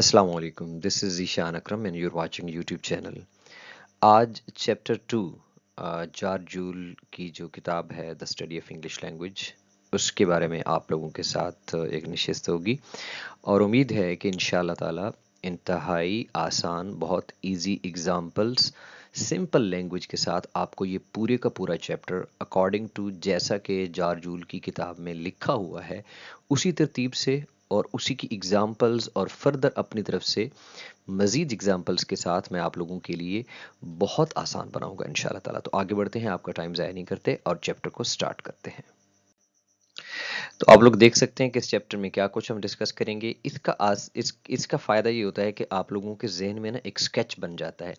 Assalamu alaikum. This is Ishan Akram and you're watching YouTube channel. आज chapter two George Yule की जो किताब है the study of English language उसके बारे में आप लोगों के साथ एक नशस्त होगी और उम्मीद है कि इन ताला इंतहाई आसान बहुत इजी एग्जांपल्स सिंपल लैंग्वेज के साथ आपको ये पूरे का पूरा चैप्टर अकॉर्डिंग टू जैसा कि जारजूल की किताब में लिखा हुआ है उसी तरतीब से और उसी की एग्ज़ाम्पल्स और फर्दर अपनी तरफ से मज़ीद एग्ज़ाम्पल्स के साथ मैं आप लोगों के लिए बहुत आसान बनाऊंगा इन ताला तो आगे बढ़ते हैं आपका टाइम ज़ाया नहीं करते और चैप्टर को स्टार्ट करते हैं तो आप लोग देख सकते हैं कि इस चैप्टर में क्या कुछ हम डिस्कस करेंगे इसका आज इस इसका फ़ायदा ये होता है कि आप लोगों के जहन में ना एक स्केच बन जाता है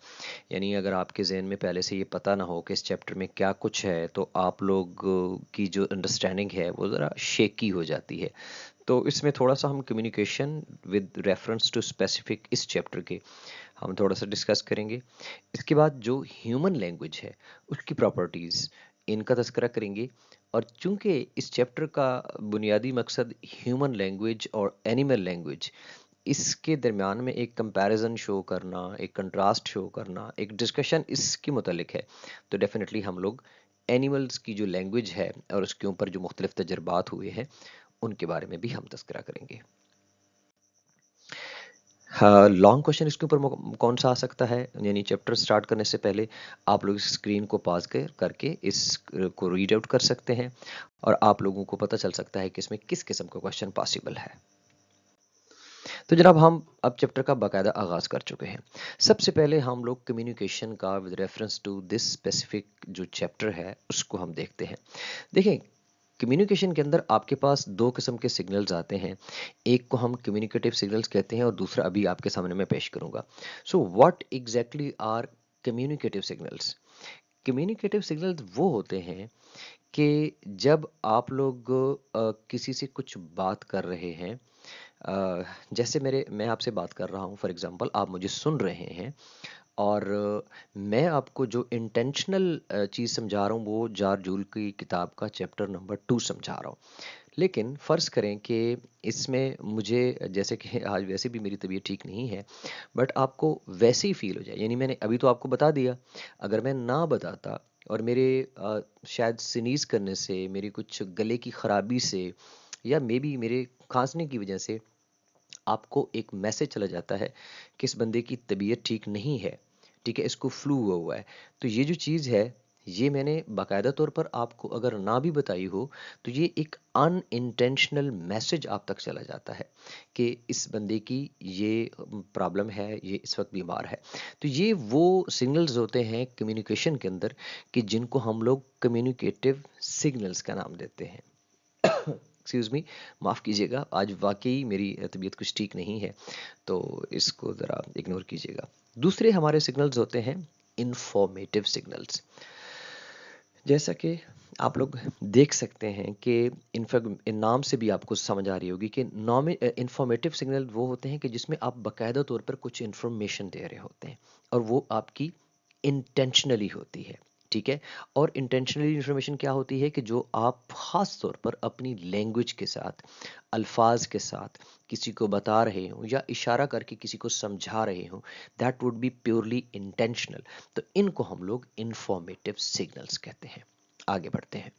यानी अगर आपके जहन में पहले से ये पता ना हो कि इस चैप्टर में क्या कुछ है तो आप लोग की जो अंडरस्टैंडिंग है वो ज़रा शेकी हो जाती है तो इसमें थोड़ा सा हम communication with reference to specific इस चैप्टर के हम थोड़ा सा डिस्कस करेंगे इसके बाद जो ह्यूमन लैंग्वेज है उसकी प्रॉपर्टीज़ इनका तस्करा करेंगे और चूंकि इस चैप्टर का बुनियादी मकसद ह्यूमन लैंग्वेज और एनिमल लैंग्वेज इसके दरमियान में एक कंपैरिजन शो करना एक कंट्रास्ट शो करना एक डिस्कशन इसके मतलब है तो डेफिनेटली हम लोग एनिमल्स की जो लैंग्वेज है और उसके ऊपर जो मुख्तलिफ तजर्बात हुए हैं उनके बारे में भी हम तस्करा करेंगे लॉन्ग हाँ, क्वेश्चन इसके ऊपर कौन सा आ सकता है यानी चैप्टर स्टार्ट करने से पहले आप लोग स्क्रीन को पास कर करके को रीड आउट कर सकते हैं और आप लोगों को पता चल सकता है कि इसमें किस किस्म का क्वेश्चन पॉसिबल है तो जनाब हम अब चैप्टर का बाकायदा आगाज़ कर चुके हैं सबसे पहले हम लोग कम्युनिकेशन का with reference to this specific जो चैप्टर है उसको हम देखते हैं देखें कम्युनिकेशन के अंदर आपके पास दो किस्म के सिग्नल्स आते हैं एक को हम कम्युनिकेटिव सिग्नल्स कहते हैं और दूसरा अभी आपके सामने मैं पेश करूंगा so what exactly are communicative signals communicative signals वो होते हैं कि जब आप लोग आ, किसी से कुछ बात कर रहे हैं आ, जैसे मेरे मैं आपसे बात कर रहा हूँ फॉर एग्ज़ाम्पल आप मुझे सुन रहे हैं और मैं आपको जो इंटेंशनल चीज़ समझा रहा हूँ वो जार जूल की किताब का चैप्टर नंबर टू समझा रहा हूँ लेकिन फ़र्ज़ करें कि इसमें मुझे जैसे कि आज वैसे भी मेरी तबीयत ठीक नहीं है बट आपको वैसे ही फील हो जाए यानी मैंने अभी तो आपको बता दिया अगर मैं ना बताता और मेरे शायद सीनीज करने से मेरी कुछ गले की ख़राबी से या मे बी मेरे खांसने की वजह से आपको एक मैसेज चला जाता है कि इस बंदे की तबीयत ठीक नहीं है ठीक है इसको फ्लू हुआ हुआ है तो ये जो चीज़ है ये मैंने बाकायदा तौर पर आपको अगर ना भी बताई हो तो ये एक अनइंटेंशनल मैसेज आप तक चला जाता है कि इस बंदे की ये प्रॉब्लम है ये इस वक्त बीमार है तो ये वो सिग्नल्स होते हैं कम्युनिकेशन के अंदर कि जिनको हम लोग कम्युनिकेटिव सिग्नल्स का नाम देते हैं एक्सक्यूज़ मी माफ़ कीजिएगा आज वाकई मेरी तबीयत कुछ ठीक नहीं है तो इसको ज़रा इग्नोर कीजिएगा दूसरे हमारे सिग्नल्स होते हैं इन्फॉर्मेटिव सिग्नल्स जैसा कि आप लोग देख सकते हैं कि इन नाम से भी आपको समझ आ रही होगी कि नॉम इन्फॉर्मेटिव सिग्नल वो होते हैं कि जिसमें आप बाकायदा तौर पर कुछ इन्फॉर्मेशन दे रहे होते हैं और वो आपकी इंटेंशनली होती है ठीक है और इंटेंशनली इन्फॉर्मेशन क्या होती है कि जो आप ख़ास तौर पर अपनी लैंग्वेज के साथ अल्फाज के साथ किसी को बता रहे हो या इशारा करके किसी को समझा रहे हो that would be purely intentional तो इनको हम लोग इंफॉर्मेटिव सिग्नल्स कहते हैं आगे बढ़ते हैं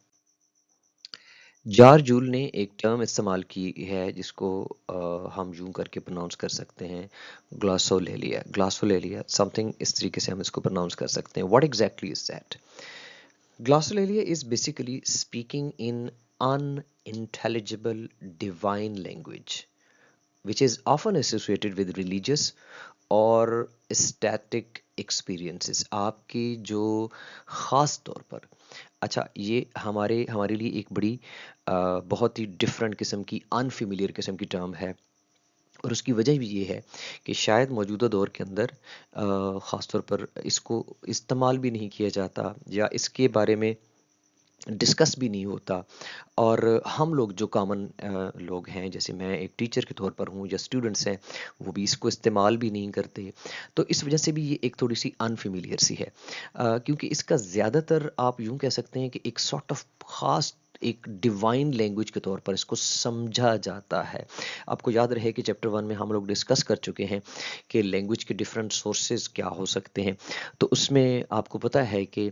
जार जूल ने एक टर्म इस्तेमाल की है जिसको आ, हम यूं करके प्रोनाउंस कर सकते हैं ग्लासो ले लिया ग्लासो ले लिया समथिंग इस तरीके से हम इसको प्रोनाउंस कर सकते हैं what exactly is that glossolalia is basically speaking in unintelligible divine language which is often associated with religious और स्टैटिक एक्सपीरियंसिस आपकी जो ख़ास तौर पर अच्छा ये हमारे हमारे लिए एक बड़ी आ, बहुत ही डिफरेंट किस्म की अनफेमिलियर किस्म की टर्म है और उसकी वजह भी ये है कि शायद मौजूदा दौर के अंदर ख़ास तौर पर इसको इस्तेमाल भी नहीं किया जाता या इसके बारे में डिस्कस भी नहीं होता और हम लोग जो कॉमन लोग हैं जैसे मैं एक टीचर के तौर पर हूँ या स्टूडेंट्स हैं वो भी इसको इस्तेमाल भी नहीं करते तो इस वजह से भी ये एक थोड़ी सी अनफेमिलियर सी है क्योंकि इसका ज़्यादातर आप यूँ कह सकते हैं कि एक सॉर्ट ऑफ ख़ास एक डिवाइन लैंग्वेज के तौर पर इसको समझा जाता है आपको याद रहे कि चैप्टर वन में हम लोग डिस्कस कर चुके हैं कि लैंग्वेज के डिफरेंट सोर्सेज क्या हो सकते हैं तो उसमें आपको पता है कि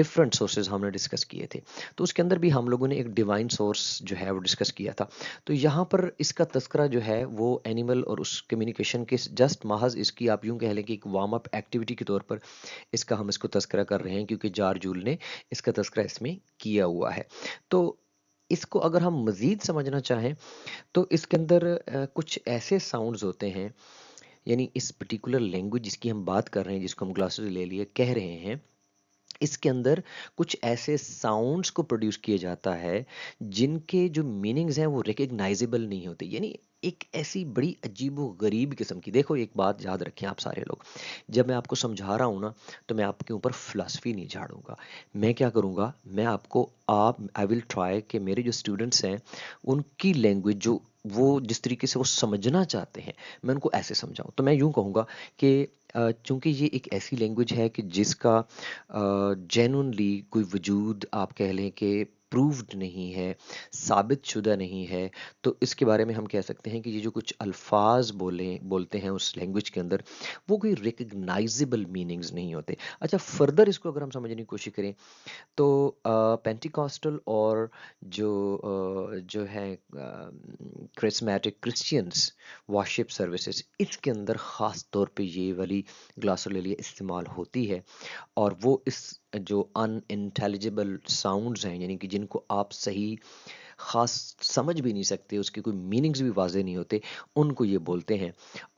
डिफरेंट सोर्सेज हमने डिस्कस किए थे तो उसके अंदर भी हम लोगों ने एक डिवाइन सोर्स जो है वो डिस्कस किया था तो यहाँ पर इसका तस्करा जो है वो एनिमल और उस कम्युनिकेशन के जस्ट महज इसकी आप यूँ कह लें कि एक वार्म अप एक्टिविटी के तौर पर इसका हम इसको तस्करा कर रहे हैं क्योंकि जारजूल ने इसका तस्करा इसमें किया हुआ है तो इसको अगर हम मज़ीद समझना चाहें तो इसके अंदर कुछ ऐसे साउंड्स होते हैं यानी इस पर्टिकुलर लैंग्वेज जिसकी हम बात कर रहे हैं जिसको हम ग्लासेस ले लिए कह रहे हैं इसके अंदर कुछ ऐसे साउंड्स को प्रोड्यूस किया जाता है जिनके जो मीनिंग्स हैं वो रिकग्नाइजेबल नहीं होते यानी एक ऐसी बड़ी अजीब गरीब किस्म की देखो एक बात याद रखें आप सारे लोग जब मैं आपको समझा रहा हूँ ना तो मैं आपके ऊपर फ़िलासफ़ी नहीं झाड़ूंगा मैं क्या करूँगा मैं आपको आप आई विल ट्राई कि मेरे जो स्टूडेंट्स हैं उनकी लैंग्वेज जो वो जिस तरीके से वो समझना चाहते हैं मैं उनको ऐसे समझाऊँ तो मैं यूँ कहूँगा कि चूँकि ये एक ऐसी लैंग्वेज है कि जिसका जेनली कोई वजूद आप कह लें कि प्रूव्ड नहीं है साबित शुदा नहीं है तो इसके बारे में हम कह सकते हैं कि ये जो कुछ अल्फाज बोले बोलते हैं उस लैंग्वेज के अंदर वो कोई रिकग्नाइजेबल मीनिंग्स नहीं होते अच्छा फर्दर इसको अगर हम समझने की कोशिश करें तो पेंटिकॉस्टल और जो आ, जो है क्रिसमेटिक क्रिश्चियंस वॉशिप सर्विसेज इसके अंदर ख़ास तौर पर ये वाली ग्लासोलेलिया इस्तेमाल होती है और वो इस जो अन इंटेलिजिबल साउंड्स हैं यानी कि जिनको आप सही ख़ास समझ भी नहीं सकते उसके कोई मीनिंग्स भी वाजे नहीं होते उनको ये बोलते हैं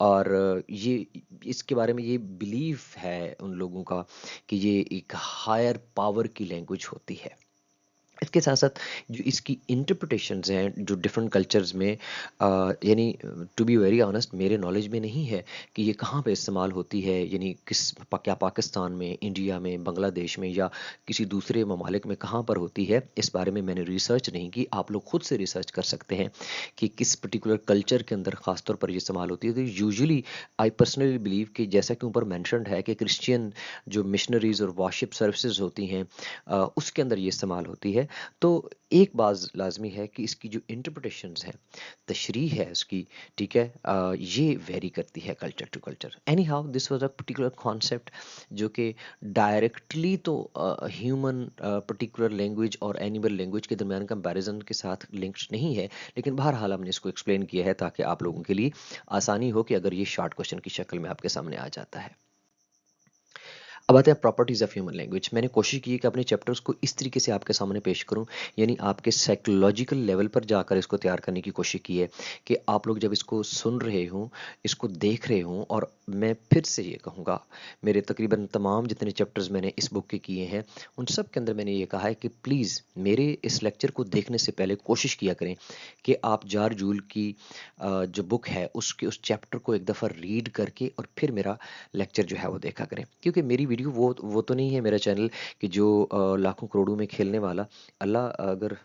और ये इसके बारे में ये बिलीव है उन लोगों का कि ये एक हायर पावर की लैंग्वेज होती है इसके साथ साथ जो इसकी इंटरप्रटेशन हैं जो डिफरेंट कल्चर्स में यानी टू बी वेरी ऑनेस्ट मेरे नॉलेज में नहीं है कि ये कहाँ पे इस्तेमाल होती है यानी किस क्या पाकिस्तान में इंडिया में बांग्लादेश में या किसी दूसरे ममालिक में कहाँ पर होती है इस बारे में मैंने रिसर्च नहीं की आप लोग खुद से रिसर्च कर सकते हैं कि किस पर्टिकुलर कल्चर के अंदर ख़ासतौर पर ये इस्तेमाल होती है तो यूजली आई पर्सनली बिलीव कि जैसा कि ऊपर मैंशनड है कि क्रिश्चियन जो मिशनरीज और वॉशिप सर्विसज़ होती हैं उसके अंदर ये इस्तेमाल होती है है तो एक बात लाजमी है कि इसकी जो इंटरप्रटेशन है तशरी है इसकी ठीक है आ, ये वेरी करती है culture to culture anyhow this was a particular concept जो कि डायरेक्टली तो ह्यूमन पर्टिकुलर लैंग्वेज और एनिमल लैंग्वेज के दरमियान कंपेरिजन के साथ लिंक्ड नहीं है लेकिन बहरहाल हमने इसको एक्सप्लेन किया है ताकि आप लोगों के लिए आसानी हो कि अगर ये शॉर्ट क्वेश्चन की शक्ल में आपके सामने आ जाता है अब आते हैं प्रॉपर्टीज़ ऑफ ह्यूमन लैंग्वेज मैंने कोशिश की है कि अपने चैप्टर्स को इस तरीके से आपके सामने पेश करूं यानी आपके साइकोलॉजिकल लेवल पर जाकर इसको तैयार करने की कोशिश की है कि आप लोग जब इसको सुन रहे हों इसको देख रहे हों और मैं फिर से ये कहूँगा मेरे तकरीबन तमाम जितने चैप्टर्स मैंने इस बुक के किए हैं उन सब के अंदर मैंने ये कहा है कि प्लीज़ मेरे इस लेक्चर को देखने से पहले कोशिश किया करें कि आप जार जूल की जो बुक है उसके उस चैप्टर को एक दफ़ा रीड करके और फिर मेरा लेक्चर जो है वो देखा करें क्योंकि मेरी वीडियो वो वो तो नहीं है मेरा चैनल कि जो लाखों करोड़ों में खेलने वाला अल्लाह अगर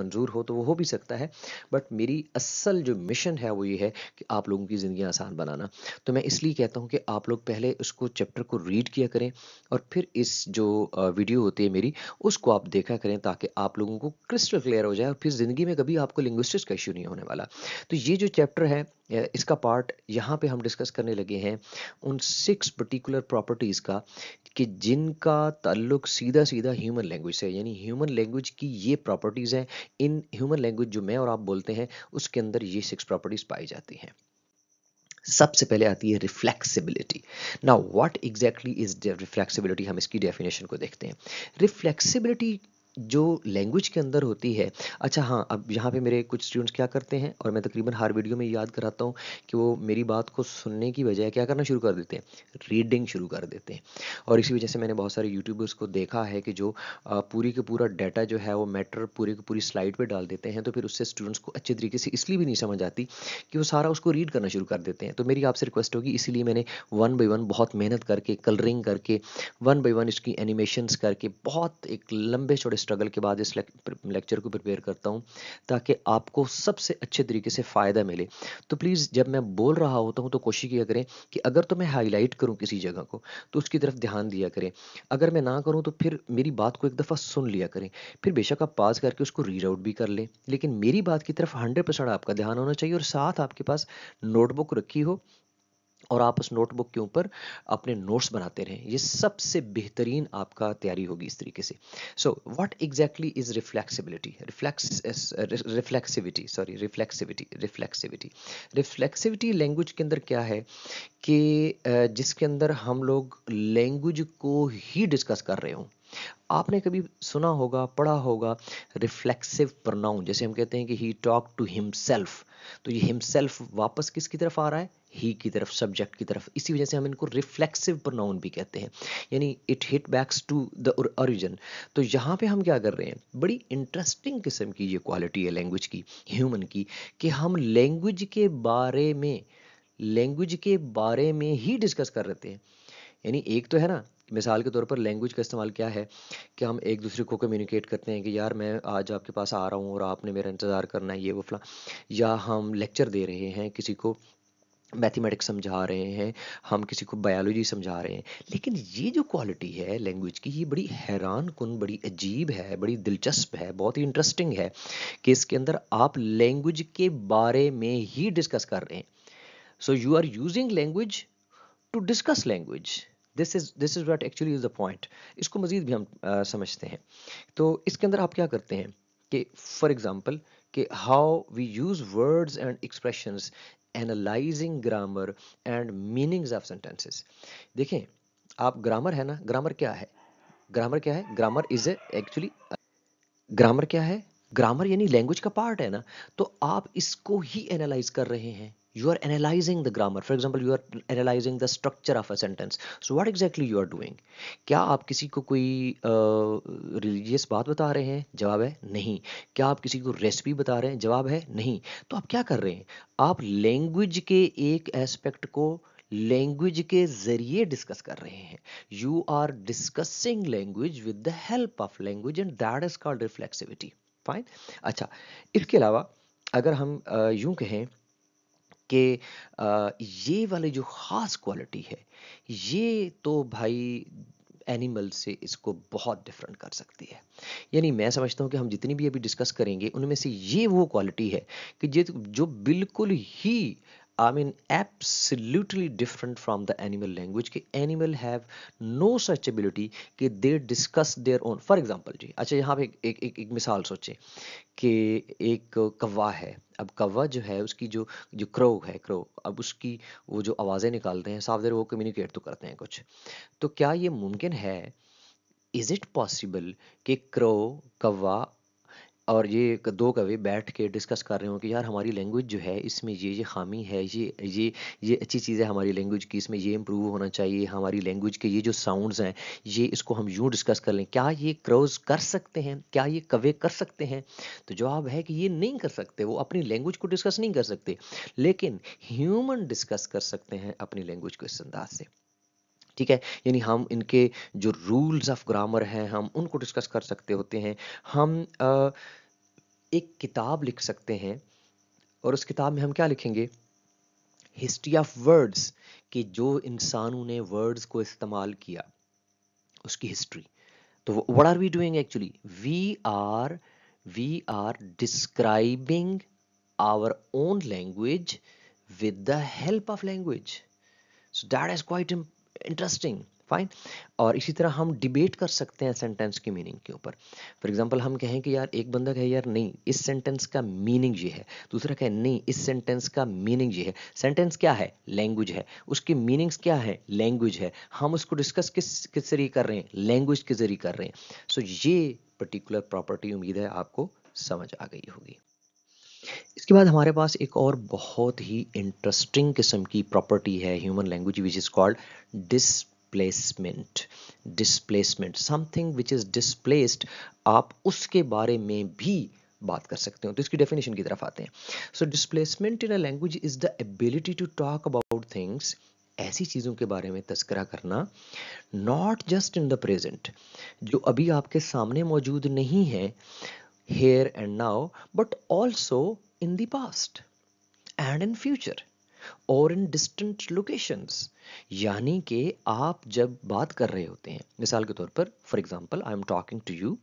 मंजूर हो तो वो हो भी सकता है बट मेरी असल जो मिशन है वो ये है कि आप लोगों की ज़िंदगी आसान बनाना तो मैं इसलिए कहता हूँ कि आप लोग पहले उसको चैप्टर को रीड किया करें और फिर इस जो वीडियो होती है मेरी उसको आप देखा करें ताकि आप लोगों को क्रिस्टल क्लियर हो जाए और फिर ज़िंदगी में कभी आपको लिंग्विस्टिक्स का इशू नहीं होने वाला तो ये जो चैप्टर है इसका पार्ट यहाँ पे हम डिस्कस करने लगे हैं उन सिक्स पर्टिकुलर प्रॉपर्टीज़ का कि जिनका ताल्लुक सीधा सीधा ह्यूमन लैंग्वेज से यानी ह्यूमन लैंग्वेज की ये प्रॉपर्टीज़ हैं इन ह्यूमन लैंग्वेज जो मैं और आप बोलते हैं उसके अंदर ये सिक्स प्रॉपर्टीज़ पाई जाती हैं सबसे पहले आती है रिफ्लेक्सिबिलिटी ना व्हाट एग्जैक्टली इज रिफ्लेक्सिबिलिटी हम इसकी डेफिनेशन को देखते हैं रिफ्लेक्सिबिलिटी जो लैंग्वेज के अंदर होती है अच्छा हाँ अब यहाँ पे मेरे कुछ स्टूडेंट्स क्या करते हैं और मैं तकरीबन हर वीडियो में याद कराता हूँ कि वो मेरी बात को सुनने की बजाय क्या करना शुरू कर देते हैं रीडिंग शुरू कर देते हैं और इसी वजह से मैंने बहुत सारे यूट्यूबर्स को देखा है कि जो पूरी के पूरा डाटा जो है वो मैटर पूरी की पूरी स्लाइड पर डाल देते हैं तो फिर उससे स्टूडेंट्स को अच्छे तरीके से इसलिए भी नहीं समझ आती कि वो सारा उसको रीड करना शुरू कर देते हैं तो मेरी आपसे रिक्वेस्ट होगी इसीलिए मैंने वन बाई वन बहुत मेहनत करके कलरिंग करके वन बाई वन इसकी एनिमेशन करके बहुत एक लंबे छोटे स्ट्रगल के बाद इस लेक्चर को प्रिपेयर करता हूँ ताकि आपको सबसे अच्छे तरीके से फ़ायदा मिले तो प्लीज़ जब मैं बोल रहा होता हूँ तो कोशिश किया करें कि अगर तो मैं हाईलाइट करूँ किसी जगह को तो उसकी तरफ ध्यान दिया करें अगर मैं ना करूँ तो फिर मेरी बात को एक दफ़ा सुन लिया करें फिर बेशक आप पास करके उसको रीड आउट भी कर लें लेकिन मेरी बात की तरफ हंड्रेड आपका ध्यान होना चाहिए और साथ आपके पास नोटबुक रखी हो और आप उस नोटबुक के ऊपर अपने नोट्स बनाते रहें ये सबसे बेहतरीन आपका तैयारी होगी इस तरीके से so what exactly is reflexibility reflex reflexivity sorry reflexivity reflexivity reflexivity language के अंदर क्या है कि जिसके अंदर हम लोग लैंग्वेज को ही डिस्कस कर रहे हों आपने कभी सुना होगा पढ़ा होगा रिफ्लेक्सिव प्रोनाउन जैसे हम कहते हैं कि ही टॉक टू हिमसेल्फ तो ये हिमसेल्फ वापस किसकी तरफ आ रहा है ही की तरफ सब्जेक्ट की तरफ इसी वजह से हम इनको रिफ्लेक्सिव प्रोनाउन भी कहते हैं यानी it hit backs to the origin तो यहाँ पे हम क्या कर रहे हैं बड़ी इंटरेस्टिंग किस्म की ये क्वालिटी है लैंग्वेज की ह्यूमन की कि हम लैंग्वेज के बारे में लैंग्वेज के बारे में ही डिस्कस कर रहे हैं यानी एक तो है ना मिसाल के तौर पर लैंग्वेज का इस्तेमाल क्या है कि हम एक दूसरे को कम्युनिकेट करते हैं कि यार मैं आज आपके पास आ रहा हूँ और आपने मेरा इंतज़ार करना है ये वो फला या हम लेक्चर दे रहे हैं किसी को मैथमेटिक्स समझा रहे हैं हम किसी को बायोलॉजी समझा रहे हैं लेकिन ये जो क्वालिटी है लैंग्वेज की ये बड़ी हैरान कन बड़ी अजीब है बड़ी दिलचस्प है बहुत ही इंटरेस्टिंग है कि इसके अंदर आप लैंग्वेज के बारे में ही डिस्कस कर रहे हैं so you are using language to discuss language this is this is what actually is the point इसको मज़ीद भी हम आ, समझते हैं तो इसके अंदर आप क्या करते हैं कि फॉर एग्ज़ाम्पल कि how we use words and expression analysing grammar and meanings of sentences देखें आप ग्रामर है ना ग्रामर क्या है ग्रामर क्या है ग्रामर इज़ एक्चुअली ग्रामर क्या है ग्रामर यानी लैंग्वेज का पार्ट है ना तो आप इसको ही एनालाइज कर रहे हैं you are analyzing the grammar for example you are analyzing the structure of a sentence so what exactly you are doing kya aap kisi ko koi uh, religious baat bata rahe hain jawab hai nahi kya aap kisi ko recipe bata rahe hain jawab hai nahi to aap kya kar rahe hain aap language ke ek aspect ko language के जरिए discuss कर रहे हैं you are discussing language with the help of language and that is called reflexivity fine अच्छा इसके अलावा अगर हम यूं कहें कि ये वाले जो ख़ास क्वालिटी है ये तो भाई एनिमल से इसको बहुत डिफरेंट कर सकती है यानी मैं समझता हूँ कि हम जितनी भी अभी डिस्कस करेंगे उनमें से ये वो क्वालिटी है कि जो जो बिल्कुल ही I mean absolutely different from the animal language कि animal have no such ability कि they discuss their own for example जी अच्छा यहाँ पे एक एक, एक, एक मिसाल सोचें कि एक कौवा है अब कौवा जो है उसकी जो जो क्रो है क्रो अब उसकी वो जो आवाज़ें निकालते हैं साफ देर वो कम्युनिकेट तो करते हैं कुछ तो क्या ये मुमकिन है इज़ इट पॉसिबल कि क्रो कौवा और ये दो कवि बैठ के डिस्कस कर रहे हो कि यार हमारी लैंग्वेज जो है इसमें ये ये खामी है ये ये ये अच्छी चीज़ है हमारी लैंग्वेज की इसमें ये इम्प्रूव होना चाहिए हमारी लैंग्वेज के ये जो साउंड्स हैं ये इसको हम यूँ डिस्कस कर लें क्या ये क्रोज कर सकते हैं क्या ये कवे कर सकते हैं तो जवाब है कि ये नहीं कर सकते वो अपनी लैंग्वेज को डिस्कस नहीं कर सकते लेकिन ह्यूमन डिस्कस कर सकते हैं अपनी लैंग्वेज को इस अंदाज से ठीक है यानी हम इनके जो रूल्स ऑफ ग्रामर हैं हम उनको डिस्कस कर सकते होते हैं हम आ, एक किताब लिख सकते हैं और उस किताब में हम क्या लिखेंगे हिस्ट्री ऑफ वर्ड्स कि जो इंसानों ने वर्ड्स को इस्तेमाल किया उसकी हिस्ट्री तो what are we doing actually we are we are describing our own language with the help of language so that is quite interesting fine और इसी तरह हम डिबेट कर सकते हैं सेंटेंस की मीनिंग के ऊपर फॉर एग्जांपल हम कहें कि यार एक बंदा कहे यार नहीं इस सेंटेंस का मीनिंग ये है दूसरा कहे नहीं इस सेंटेंस का मीनिंग ये है सेंटेंस क्या है लैंग्वेज है उसके मीनिंग्स क्या है लैंग्वेज है हम उसको डिस्कस किस किस जरिए कर रहे हैं लैंग्वेज के जरिए कर रहे हैं सो so, ये पर्टिकुलर प्रॉपर्टी उम्मीद है आपको समझ आ गई होगी इसके बाद हमारे पास एक और बहुत ही इंटरेस्टिंग किस्म की प्रॉपर्टी है human language which is called displacement displacement something which is displaced आप उसके बारे में भी बात कर सकते हो तो इसकी डेफिनेशन की तरफ आते हैं so displacement in a language is the ability to talk about things ऐसी चीज़ों के बारे में तस्करा करना not just in the present जो अभी आपके सामने मौजूद नहीं है here and now but also in the past and in future और इन डिस्टेंट लोकेशंस यानी कि आप जब बात कर रहे होते हैं मिसाल के तौर पर for example I am talking to you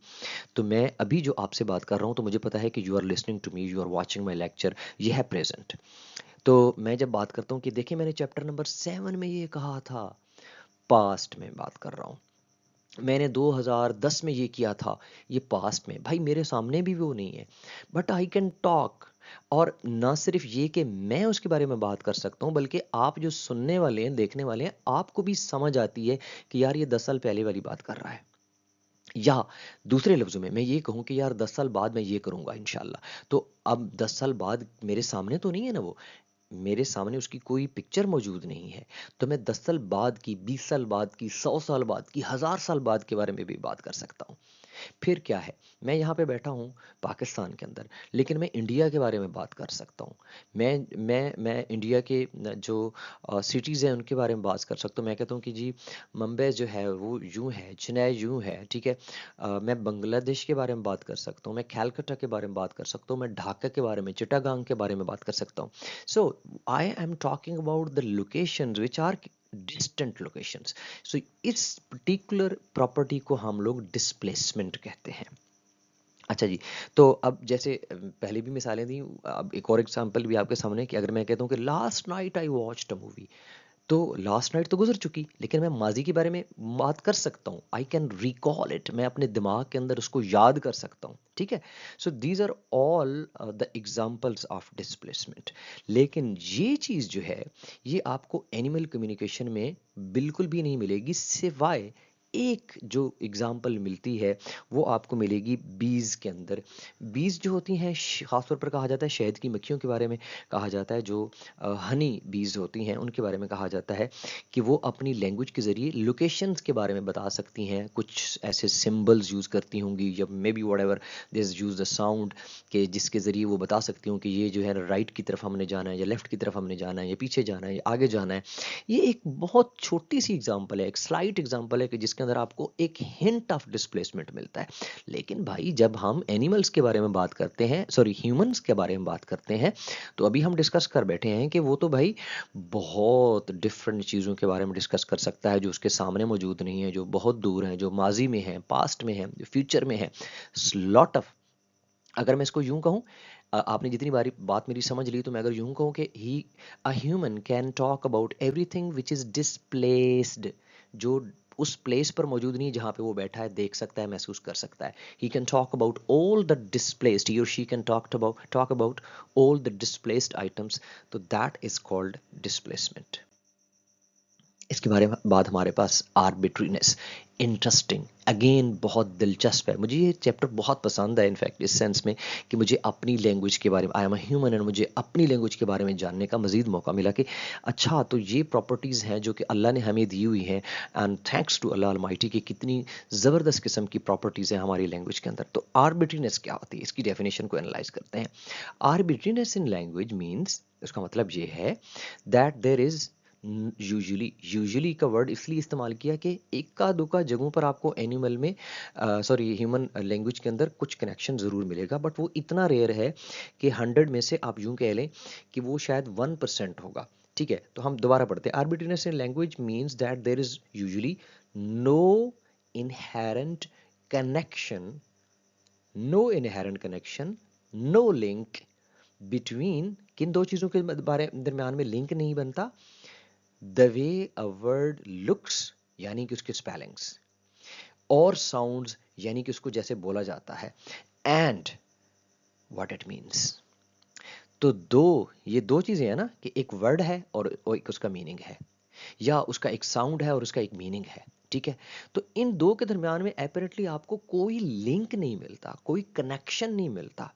तो मैं अभी जो आपसे बात कर रहा हूं तो मुझे पता है कि you are listening to me you are watching my lecture ये है प्रेजेंट तो मैं जब बात करता हूँ कि देखिए मैंने चैप्टर नंबर सेवन में ये कहा था पास्ट में बात कर रहा हूँ मैंने 2010 में ये किया था ये पास्ट में भाई मेरे सामने भी वो नहीं है बट आई कैन टॉक और ना सिर्फ ये कि मैं उसके बारे में बात कर सकता हूँ बल्कि आप जो सुनने वाले हैं देखने वाले हैं आपको भी समझ आती है कि यार ये दस साल पहले वाली बात कर रहा है या दूसरे लफ्ज़ों में मैं ये कहूँ कि यार दस साल बाद मैं ये करूँगा इन तो अब दस साल बाद मेरे सामने तो नहीं है ना वो मेरे सामने उसकी कोई पिक्चर मौजूद नहीं है तो मैं दस साल बाद की बीस साल बाद की सौ साल बाद की हज़ार साल बाद के बारे में भी बात कर सकता हूं फिर क्या है मैं यहाँ पे बैठा हूँ पाकिस्तान के अंदर लेकिन मैं इंडिया के बारे में बात कर सकता हूँ मैं मैं मैं इंडिया के जो सिटीज़ हैं उनके बारे में बात कर सकता हूँ मैं कहता हूँ कि जी मुंबई जो है वो यूँ है चेन्नई यूँ है ठीक है आ, मैं बांग्लादेश के बारे में बात कर सकता हूँ मैं कैलकटा के बारे में बात कर सकता हूँ मैं ढाका के बारे में चिटागांग के बारे में बात कर सकता हूँ so I am talking about the location which are distant locations so इस पर्टिकुलर प्रॉपर्टी को हम लोग डिस्प्लेसमेंट कहते हैं अच्छा जी तो अब जैसे पहले भी मिसालें दी अब एक और एग्जांपल भी आपके सामने कि अगर मैं कहता हूँ कि last night I watched a movie तो लास्ट नाइट तो गुजर चुकी लेकिन मैं माजी के बारे में बात कर सकता हूँ आई कैन रिकॉल इट मैं अपने दिमाग के अंदर उसको याद कर सकता हूँ ठीक है so these are all the examples of displacement लेकिन ये चीज़ जो है ये आपको एनिमल कम्युनिकेशन में बिल्कुल भी नहीं मिलेगी सिवाय एक जो एग्ज़ाम्पल मिलती है वो आपको मिलेगी बीज के अंदर बीज जो होती हैं ख़ासतौर पर कहा जाता है शहद की मक्खियों के बारे में कहा जाता है जो हनी बीज होती हैं उनके बारे में कहा जाता है कि वो अपनी लैंग्वेज के ज़रिए लोकेशंस के बारे में बता सकती हैं कुछ ऐसे सिम्बल्स यूज़ करती होंगी या maybe whatever this use the sound के जिसके ज़रिए वो बता सकती हूँ कि ये जो है ना राइट की तरफ हमने जाना है या लेफ़्ट की तरफ हमने जाना है या पीछे जाना है या आगे जाना है ये एक बहुत छोटी सी एग्ज़ाम्पल है एक स्लाइट एग्ज़ाम्पल है कि जिसके अंदर आपको एक हिंट ऑफ डिस्प्लेसमेंट मिलता है लेकिन भाई जब हम एनिमल्स के बारे में बात करते हैं सॉरी ह्यूमंस के बारे में बात करते हैं तो अभी हम डिस्कस कर बैठे हैं कि वो तो भाई बहुत डिफरेंट चीज़ों के बारे में डिस्कस कर सकता है जो उसके सामने मौजूद नहीं है जो बहुत दूर हैं जो माजी में हैं पास्ट में हैं फ्यूचर में हैं लॉट ऑफ अगर मैं इसको यूं कहूं आपने जितनी बारी बात मेरी समझ ली तो मैं अगर यूं कहूं कि he a human can talk about everything which is displaced जो उस प्लेस पर मौजूद नहीं जहां पे वो बैठा है देख सकता है महसूस कर सकता है he can talk about all the displaced you she can talk about talk about all the displaced items तो दैट इज कॉल्ड डिस्प्लेसमेंट इसके बारे में बाद हमारे पास आर्बिट्रीनेस इंटरेस्टिंग अगेन बहुत दिलचस्प है मुझे ये चैप्टर बहुत पसंद है इनफैक्ट इस सेंस में कि मुझे अपनी लैंग्वेज के बारे में आई एम ह्यूमन एंड मुझे अपनी लैंग्वेज के बारे में जानने का मजीद मौका मिला कि अच्छा तो ये प्रॉपर्टीज़ हैं जो कि अल्लाह ने हमें दी हुई हैं and thanks to Allah almighty की कितनी ज़बरदस्त किस्म की प्रॉपर्टीज़ हैं हमारी लैंग्वेज के अंदर तो आर्बिट्रीनेस क्या होती है इसकी डेफिनेशन को एनालाइज करते हैं आर्बिट्रीनेस इन लैंग्वेज मीन्स उसका मतलब ये है that there is usually hmm, usually का वर्ड इसलिए इस्तेमाल किया कि इक्का दुक्का जगहों पर आपको एनिमल में सॉरी ह्यूमन लैंग्वेज के अंदर कुछ कनेक्शन ज़रूर मिलेगा बट वो इतना रेयर है कि हंड्रेड में से आप यूँ कह लें कि वो शायद वन परसेंट होगा ठीक है तो हम दोबारा पढ़ते हैं arbitrariness in language means that there is usually no inherent connection no inherent connection no link between किन दो चीज़ों के बारे दरम्यान में लिंक नहीं बनता the way a word looks यानी कि उसके स्पेलिंग्स और साउंड्स यानी कि उसको जैसे बोला जाता है एंड वॉट इट मीन्स तो दो ये दो चीज़ें हैं ना कि एक वर्ड है और एक उसका मीनिंग है या उसका एक साउंड है और उसका एक मीनिंग है ठीक है तो इन दो के दरमियान में एपरेटली आपको कोई लिंक नहीं मिलता कोई कनेक्शन नहीं मिलता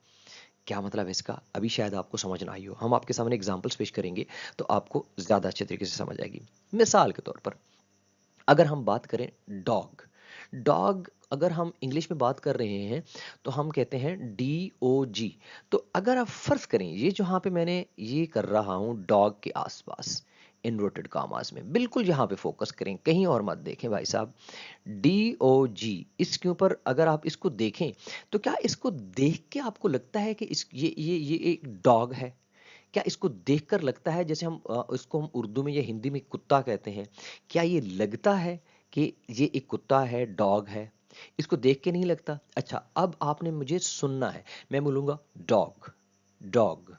क्या मतलब है इसका अभी शायद आपको समझ ना आई हो हम आपके सामने एग्जाम्पल्स पेश करेंगे तो आपको ज़्यादा अच्छे तरीके से समझ आएगी मिसाल के तौर पर अगर हम बात करें डॉग डॉग अगर हम इंग्लिश में बात कर रहे हैं तो हम कहते हैं डी ओ जी तो अगर आप फ़र्ज़ करें ये जो यहाँ पे मैंने ये कर रहा हूँ डॉग के आसपास पास इनवर्टेड कामास में बिल्कुल यहाँ पे फोकस करें कहीं और मत देखें भाई साहब डी ओ जी इसके ऊपर अगर आप इसको देखें तो क्या इसको देख के आपको लगता है कि इस ये ये ये एक डॉग है क्या इसको देखकर लगता है जैसे हम इसको हम उर्दू में या हिंदी में कुत्ता कहते हैं क्या ये लगता है कि ये एक कुत्ता है डॉग है इसको देख के नहीं लगता अच्छा अब आपने मुझे सुनना है मैं बोलूंगा डॉग डॉग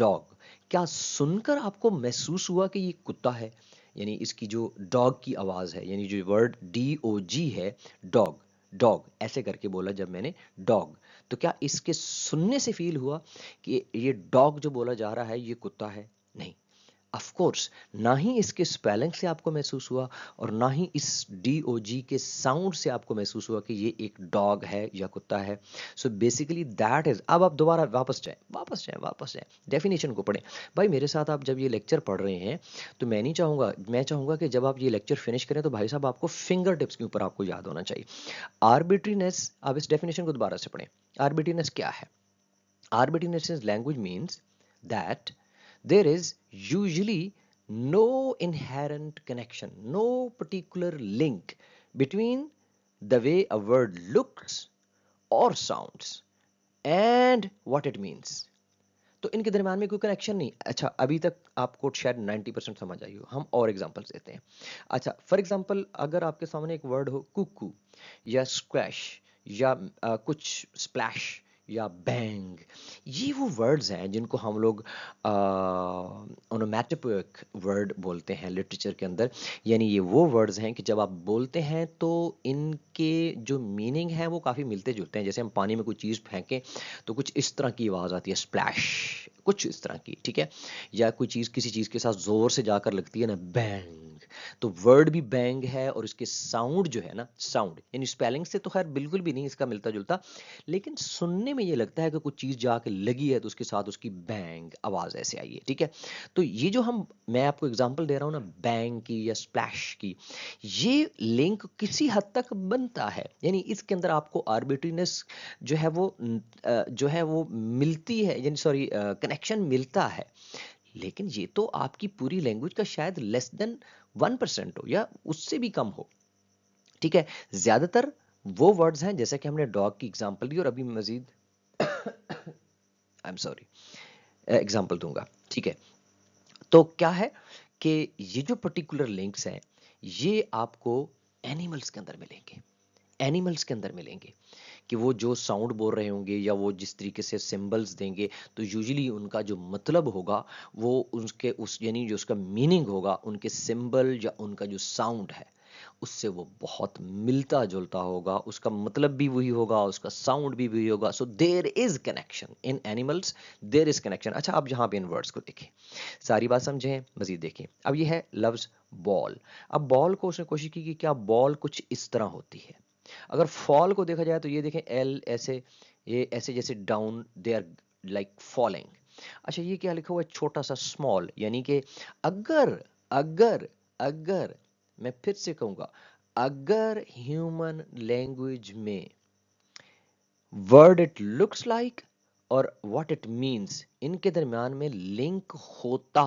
डॉग क्या सुनकर आपको महसूस हुआ कि ये कुत्ता है यानी इसकी जो डॉग की आवाज़ है यानी जो वर्ड डी ओ जी है डॉग डॉग ऐसे करके बोला जब मैंने डॉग तो क्या इसके सुनने से फील हुआ कि ये डॉग जो बोला जा रहा है ये कुत्ता है नहीं अफकोर्स ना ही इसके स्पेलिंग से आपको महसूस हुआ और ना ही इस डी ओ जी के साउंड से आपको महसूस हुआ कि ये एक डॉग है या कुत्ता है सो बेसिकली दैट इज अब आप दोबारा वापस जाएं वापस जाएं वापस जाएं डेफिनेशन को पढ़ें भाई मेरे साथ आप जब ये लेक्चर पढ़ रहे हैं तो मैं नहीं चाहूँगा मैं चाहूँगा कि जब आप ये लेक्चर फिनिश करें तो भाई साहब आपको फिंगर टिप्स के ऊपर आपको याद होना चाहिए आर्बिट्रीनेस आप इस डेफिनेशन को दोबारा से पढ़ें आर्बिट्रीनेस क्या है arbitrariness language means that there is usually no inherent connection, no particular link between the way a word looks or sounds and what it means. तो इनके दरमियान में कोई कनेक्शन नहीं अच्छा अभी तक आपको शायद 90 परसेंट समझ आई हो हम और एग्जांपल्स देते हैं अच्छा फॉर एग्जांपल अगर आपके सामने एक वर्ड हो कुकू या स्क्वैश या आ, कुछ स्प्लैश या बैंग ये वो वर्ड्स हैं जिनको हम लोग ओनोमेटोपिक वर्ड बोलते हैं लिटरेचर के अंदर यानी ये वो वर्ड्स हैं कि जब आप बोलते हैं तो इनके जो मीनिंग है वो काफ़ी मिलते जुलते हैं जैसे हम पानी में कोई चीज़ फेंकें तो कुछ इस तरह की आवाज़ आती है स्प्लैश कुछ इस तरह की ठीक है या कोई चीज़ किसी चीज़ के साथ ज़ोर से जाकर लगती है ना बैंग तो वर्ड भी बैंग है और इसके साउंड जो है ना साउंड यानी स्पेलिंग से तो खैर बिल्कुल भी नहीं इसका मिलता जुलता लेकिन सुनने में ये लगता है कि कुछ चीज़ जाके लगी है तो उसके साथ उसकी बैंग आवाज़ ऐसे आई है ठीक है तो ये जो हम मैं आपको एग्जाम्पल दे रहा हूं ना बैंग की या स्प्लैश की ये लिंक किसी हद तक बनता है यानी इसके अंदर आपको आर्बिट्रीनेस जो है वो जो है वो मिलती है यानी सॉरी कनेक्ट सेटिस्फेक्शन मिलता है लेकिन ये तो आपकी पूरी लैंग्वेज का शायद लेस देन वन परसेंट हो या उससे भी कम हो ठीक है ज्यादातर वो वर्ड्स हैं जैसे कि हमने डॉग की एग्जाम्पल दी और अभी मजीद आई एम सॉरी एग्जाम्पल दूंगा ठीक है तो क्या है कि ये जो पर्टिकुलर लिंक्स हैं ये आपको एनिमल्स के अंदर मिलेंगे एनिमल्स के अंदर मिलेंगे कि वो जो साउंड बोल रहे होंगे या वो जिस तरीके से सिम्बल्स देंगे तो यूजली उनका जो मतलब होगा वो उसके उस यानी जो उसका मीनिंग होगा उनके सिम्बल या उनका जो साउंड है उससे वो बहुत मिलता जुलता होगा उसका मतलब भी वही होगा उसका साउंड भी वही होगा so there is connection in animals there is connection अच्छा आप जहां पे इन वर्ड्स को देखें सारी बात समझें मजीद देखें अब ये है लफ्ज़ बॉल अब बॉल को उसने कोशिश की कि क्या बॉल कुछ इस तरह होती है अगर फॉल को देखा जाए तो ये देखें एल ऐसे ये ऐसे जैसे down they are like falling अच्छा ये क्या लिखा हुआ है छोटा सा स्मॉल यानी कि अगर अगर अगर मैं फिर से कहूंगा अगर ह्यूमन लैंग्वेज में वर्ड इट लुक्स लाइक और व्हाट इट मींस इनके दरमियान में लिंक होता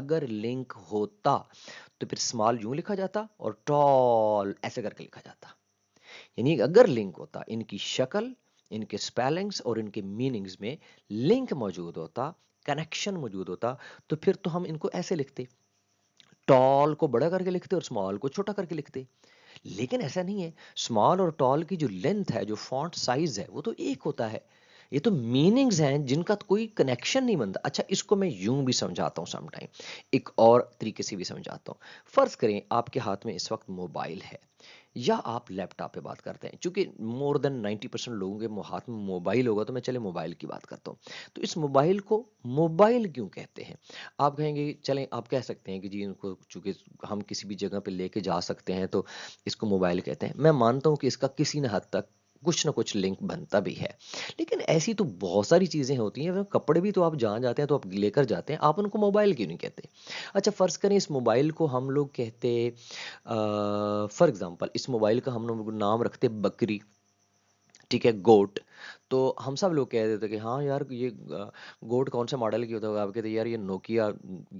अगर लिंक होता तो फिर स्मॉल यूं लिखा जाता और टॉल ऐसे करके लिखा जाता यानी अगर लिंक होता इनकी शक्ल इनके स्पेलिंग्स और इनके मीनिंग्स में लिंक मौजूद होता कनेक्शन मौजूद होता तो फिर तो हम इनको ऐसे लिखते टॉल को बड़ा करके लिखते और स्मॉल को छोटा करके लिखते लेकिन ऐसा नहीं है स्मॉल और टॉल की जो लेंथ है जो फॉन्ट साइज है वो तो एक होता है ये तो मीनिंग्स हैं जिनका तो कोई कनेक्शन नहीं बनता अच्छा इसको मैं यूं भी समझाता हूँ समटाइम एक और तरीके से भी समझाता हूँ फर्ज करें आपके हाथ में इस वक्त मोबाइल है या आप लैपटॉप पे बात करते हैं क्योंकि मोर देन 90 परसेंट लोगों के हाथ में मोबाइल होगा तो मैं चले मोबाइल की बात करता हूँ तो इस मोबाइल को मोबाइल क्यों कहते हैं आप कहेंगे चलें आप कह सकते हैं कि जी इनको चूंकि हम किसी भी जगह पर लेके जा सकते हैं तो इसको मोबाइल कहते हैं मैं मानता हूँ कि इसका किसी न हद तक कुछ ना कुछ लिंक बनता भी है लेकिन ऐसी तो बहुत सारी चीज़ें होती हैं कपड़े भी तो आप जहाँ जाते हैं तो आप लेकर जाते हैं आप उनको मोबाइल क्यों नहीं कहते अच्छा फ़र्ज़ करें इस मोबाइल को हम लोग कहते फ़ॉर एग्ज़ाम्पल इस मोबाइल का हम लोग नाम रखते बकरी ठीक है गोट तो हम सब लोग कह देते कि हाँ यार ये गोट कौन से मॉडल की होता होगा आप कहते यार ये नोकिया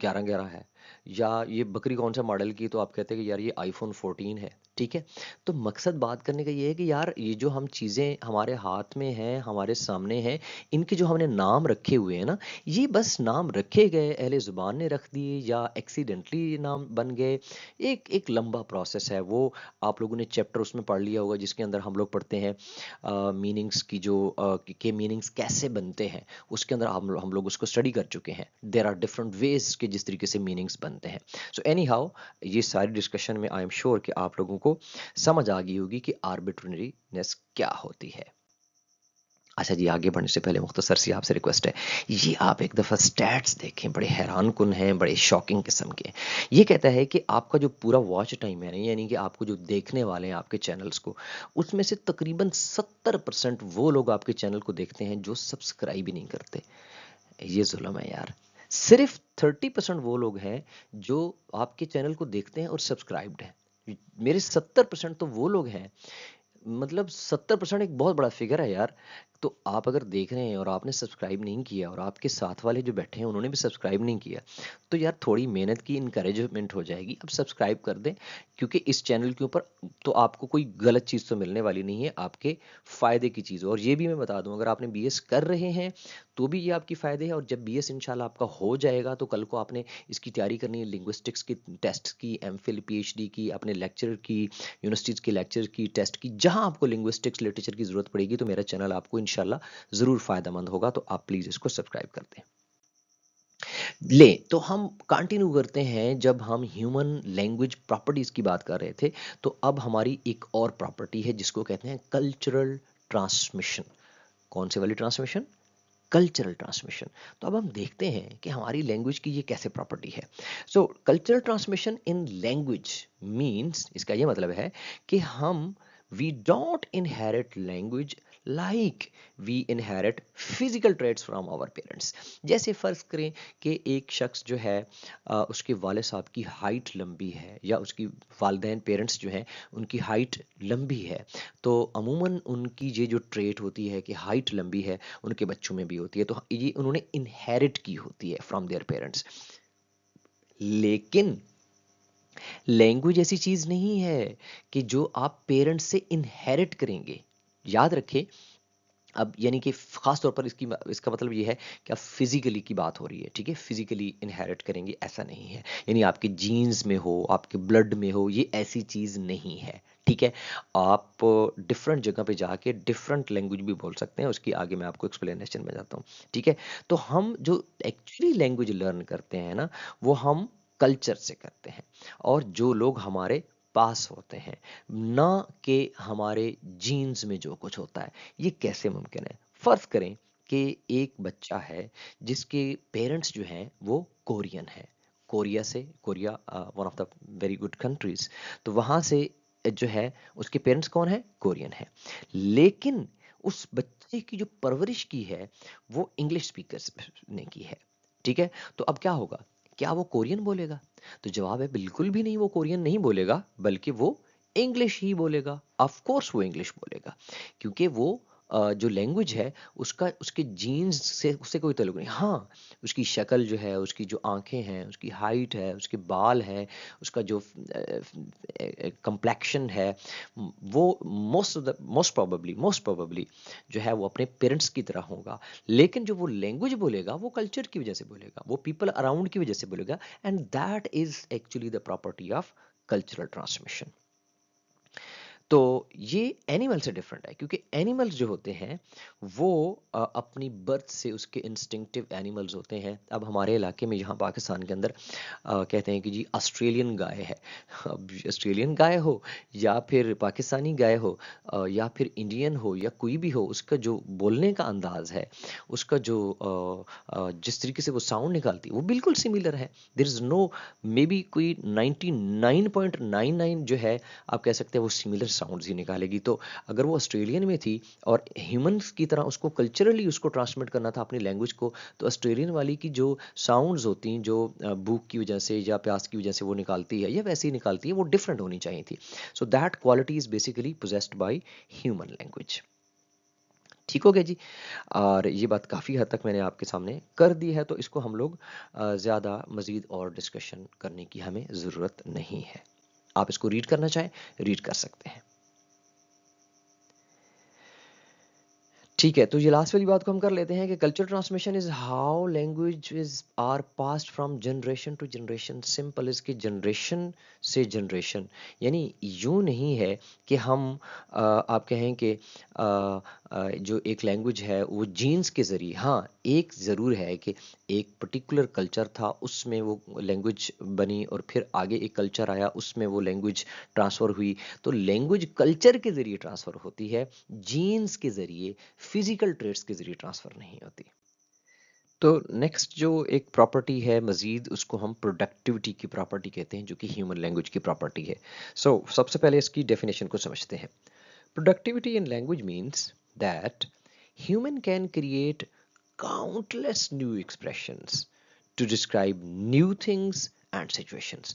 ग्यारह ग्यारह है या ये बकरी कौन से मॉडल की तो आप कहते हैं कि यार ये आईफोन फोर्टीन है ठीक है तो मकसद बात करने का ये है कि यार ये जो हम चीज़ें हमारे हाथ में हैं हमारे सामने हैं इनके जो हमने नाम रखे हुए हैं ना ये बस नाम रखे गए अहले ज़ुबान ने रख दिए या एक्सीडेंटली नाम बन गए एक एक लंबा प्रोसेस है वो आप लोगों ने चैप्टर उसमें पढ़ लिया होगा जिसके अंदर हम लोग पढ़ते हैं मीनिंग्स की जो आ, के मीनिंग्स कैसे बनते हैं उसके अंदर हम हम लोग उसको स्टडी कर चुके हैं देर आर डिफरेंट वेज के जिस तरीके से मीनिंग्स बनते हैं सो एनी हाउ ये सारी डिस्कशन में आई एम श्योर कि आप लोगों को आपको समझ आ गई होगी कि आर्बिट्ररीनेस क्या होती है अच्छा जी आगे बढ़ने से पहले मुख्तसर सी आपसे रिक्वेस्ट है ये आप एक दफ़ा स्टैट्स देखें बड़े हैरान कन हैं बड़े शॉकिंग किस्म के ये कहता है कि आपका जो पूरा वॉच टाइम है ना यानी कि आपको जो देखने वाले हैं आपके चैनल्स को उसमें से तकरीबन सत्तर परसेंट वो लोग आपके चैनल को देखते हैं जो सब्सक्राइब ही नहीं करते ये जुलम है यार सिर्फ थर्टी वो लोग हैं जो आपके चैनल को देखते हैं और सब्सक्राइब्ड हैं मेरे सत्तर परसेंट तो वो लोग हैं मतलब सत्तर परसेंट एक बहुत बड़ा फिगर है यार तो आप अगर देख रहे हैं और आपने सब्सक्राइब नहीं किया और आपके साथ वाले जो बैठे हैं उन्होंने भी सब्सक्राइब नहीं किया तो यार थोड़ी मेहनत की इनक्रेजमेंट हो जाएगी अब सब्सक्राइब कर दें क्योंकि इस चैनल के ऊपर तो आपको कोई गलत चीज़ तो मिलने वाली नहीं है आपके फ़ायदे की चीज़ और ये भी मैं बता दूँ अगर आपने बी कर रहे हैं तो भी ये आपकी फ़ायदे है और जब बी एस आपका हो जाएगा तो कल को आपने इसकी तैयारी करनी है लिंग्विस्टिक्स की टेस्ट की एम फिल की अपने लेक्चर की यूनिवर्सिटीज़ के लेक्चर की टेस्ट की जहाँ आपको लिंग्विस्टिक्स लिटरेचर की ज़रूरत पड़ेगी तो मेरा चैनल आपको इनशाला ज़रूर फायदामंद होगा तो आप प्लीज़ इसको सब्सक्राइब कर दें ले तो हम कंटिन्यू करते हैं जब हम ह्यूमन लैंग्वेज प्रॉपर्टीज़ की बात कर रहे थे तो अब हमारी एक और प्रॉपर्टी है जिसको कहते हैं कल्चरल ट्रांसमिशन कौन से वाली ट्रांसमिशन कल्चरल ट्रांसमिशन तो अब हम देखते हैं कि हमारी लैंग्वेज की ये कैसे प्रॉपर्टी है so cultural transmission in language means इसका ये मतलब है कि हम we don't inherit language like we inherit physical traits from our parents जैसे फ़र्ज़ करें कि एक शख्स जो है उसके वाले साहब की हाइट लंबी है या उसकी वालदे पेरेंट्स जो हैं उनकी हाइट लंबी है तो अमूमन उनकी ये जो ट्रेट होती है कि हाइट लंबी है उनके बच्चों में भी होती है तो ये उन्होंने इनहेरिट की होती है फ्रॉम देयर पेरेंट्स लेकिन लैंग्वेज ऐसी चीज़ नहीं है कि जो आप पेरेंट्स से इनहेरिट करेंगे याद रखें अब यानी कि खास तौर पर इसकी इसका मतलब ये है कि अब फिजिकली की बात हो रही है ठीक है फिजिकली इनहेरिट करेंगे ऐसा नहीं है यानी आपके जीन्स में हो आपके ब्लड में हो ये ऐसी चीज़ नहीं है ठीक है आप डिफरेंट जगह पे जाके डिफरेंट लैंग्वेज भी बोल सकते हैं उसकी आगे मैं आपको एक्सप्लेनेशन में जाता हूँ ठीक है तो हम जो एक्चुअली लैंग्वेज लर्न करते हैं ना वो हम कल्चर से करते हैं और जो लोग हमारे पास होते हैं ना कि हमारे जीन्स में जो कुछ होता है ये कैसे मुमकिन है फ़र्ज़ करें कि एक बच्चा है जिसके पेरेंट्स जो हैं वो कोरियन है कोरिया से Korea one of the very good countries तो वहां से जो है उसके पेरेंट्स कौन है कोरियन है लेकिन उस बच्चे की जो परवरिश की है वो इंग्लिश स्पीकर ने की है ठीक है तो अब क्या होगा क्या वो कोरियन बोलेगा तो जवाब है बिल्कुल भी नहीं वो कोरियन नहीं बोलेगा बल्कि वो इंग्लिश ही बोलेगा ऑफ कोर्स वो इंग्लिश बोलेगा क्योंकि वो जो लैंग्वेज है उसका उसके जीन्स से उससे कोई तल्लुक नहीं हाँ उसकी शक्ल जो है उसकी जो आंखें हैं उसकी हाइट है उसके बाल हैं उसका जो कंप्लेक्शन है वो most of the most probably most probably जो है वो अपने पेरेंट्स की तरह होगा लेकिन जो वो लैंग्वेज बोलेगा वो कल्चर की वजह से बोलेगा वो पीपल अराउंड की वजह से बोलेगा and that is actually the property of cultural transmission तो ये एनिमल से डिफरेंट है क्योंकि एनिमल्स जो होते हैं वो अपनी बर्थ से उसके इंस्टिंक्टिव एनिमल्स होते हैं अब हमारे इलाके में यहाँ पाकिस्तान के अंदर कहते हैं कि जी ऑस्ट्रेलियन गाय है अब ऑस्ट्रेलियन गाय हो या फिर पाकिस्तानी गाय हो या फिर इंडियन हो या कोई भी हो उसका जो बोलने का अंदाज़ है उसका जो जिस तरीके से वो साउंड निकालती है वो बिल्कुल सिमिलर है there is no maybe कोई ninety nine point nine nine जो है आप कह सकते हैं वो सिमिलर साउंड्स ही निकालेगी तो अगर वो ऑस्ट्रेलियन में थी और ह्यूमन की तरह उसको कल्चरली उसको ट्रांसमिट करना था अपनी लैंग्वेज को तो ऑस्ट्रेलियन वाली की जो साउंड्स होती हैं जो भूख की वजह से या प्यास की वजह से वो निकालती है या वैसे ही निकालती है वो डिफरेंट होनी चाहिए थी so that quality is basically possessed by human language ठीक हो गया जी और ये बात काफ़ी हद तक मैंने आपके सामने कर दी है तो इसको हम लोग ज़्यादा मज़ीद और डिस्कशन करने की हमें ज़रूरत नहीं है आप इसको रीड करना चाहें रीड कर सकते हैं ठीक है तो ये लास्ट वाली बात को हम कर लेते हैं कि culture transmission is how language is are passed from generation to generation simple is इसकी जनरेशन से जनरेशन यानी यूँ नहीं है कि हम आ, आप कहें कि जो एक लैंग्वेज है वो जीन्स के ज़रिए हाँ एक ज़रूर है कि एक पर्टिकुलर कल्चर था उसमें वो लैंग्वेज बनी और फिर आगे एक कल्चर आया उसमें वो लैंग्वेज ट्रांसफ़र हुई तो लैंग्वेज कल्चर के ज़रिए ट्रांसफ़र होती है जीन्स के ज़रिए फिजिकल ट्रेड्स के जरिए ट्रांसफर नहीं होती तो नेक्स्ट जो एक प्रॉपर्टी है मज़ीद उसको हम प्रोडक्टिविटी की प्रॉपर्टी कहते हैं जो कि ह्यूमन लैंग्वेज की प्रॉपर्टी है सो so, सबसे पहले इसकी डेफिनेशन को समझते हैं productivity in language means that human can create countless new expression to describe new things and situations.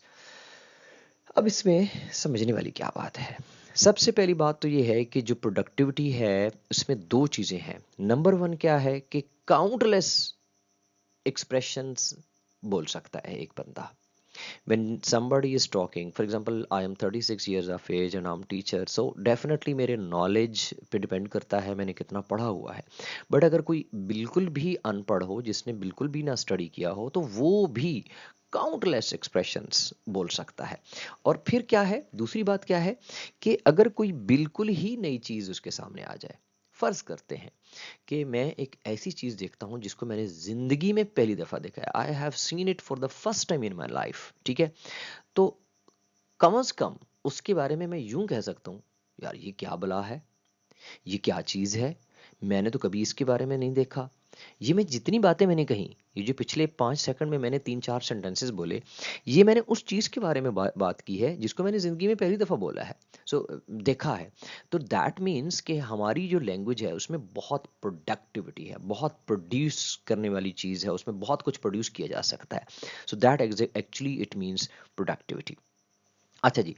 अब इसमें समझने वाली क्या बात है सबसे पहली बात तो ये है कि जो प्रोडक्टिविटी है उसमें दो चीज़ें हैं नंबर वन क्या है कि काउंटलेस एक्सप्रेशंस बोल सकता है एक बंदा when somebody is talking for example i am 36 years of age and i'm teacher so definitely मेरे नॉलेज पे डिपेंड करता है मैंने कितना पढ़ा हुआ है बट अगर कोई बिल्कुल भी अनपढ़ हो जिसने बिल्कुल भी ना स्टडी किया हो तो वो भी काउंटलेस एक्सप्रेशंस बोल सकता है और फिर क्या है दूसरी बात क्या है कि अगर कोई बिल्कुल ही नई चीज़ उसके सामने आ जाए फर्ज करते हैं कि मैं एक ऐसी चीज़ देखता हूं जिसको मैंने ज़िंदगी में पहली दफ़ा देखा है I have seen it for the first time in my life ठीक है तो कम अज़ कम उसके बारे में मैं यूं कह सकता हूं यार ये क्या बला है ये क्या चीज़ है मैंने तो कभी इसके बारे में नहीं देखा ये मैं जितनी बातें मैंने कही ये जो पिछले पांच सेकंड में मैंने तीन चार सेंटेंसेस बोले ये मैंने उस चीज़ के बारे में बा, बात की है जिसको मैंने ज़िंदगी में पहली दफ़ा बोला है सो so, देखा है तो दैट मीन्स कि हमारी जो लैंग्वेज है उसमें बहुत प्रोडक्टिविटी है बहुत प्रोड्यूस करने वाली चीज़ है उसमें बहुत कुछ प्रोड्यूस किया जा सकता है so that actually it means productivity अच्छा जी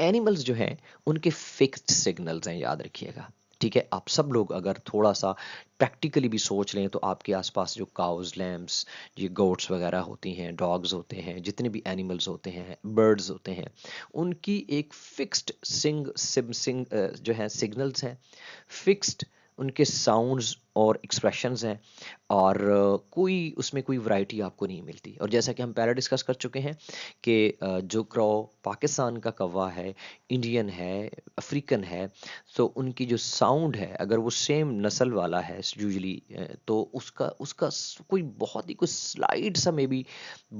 एनिमल्स जो है उनके फिक्स सिग्नल्स हैं याद रखिएगा ठीक है आप सब लोग अगर थोड़ा सा प्रैक्टिकली भी सोच लें तो आपके आसपास जो काउज लैम्प्स ये गोट्स वगैरह होती हैं डॉग्स होते हैं जितने भी एनिमल्स होते हैं बर्ड्स होते हैं उनकी एक फिक्स्ड सिंग सिम सिंग जो है सिग्नल्स हैं फिक्स्ड उनके साउंड्स और एक्सप्रेशंस हैं और कोई उसमें कोई वैरायटी आपको नहीं मिलती और जैसा कि हम पहले डिस्कस कर चुके हैं कि जो क्रॉ पाकिस्तान का कौवा है इंडियन है अफ्रीकन है तो उनकी जो साउंड है अगर वो सेम नस्ल वाला है यूजली तो उसका उसका कोई बहुत ही कोई स्लाइड सा मे बी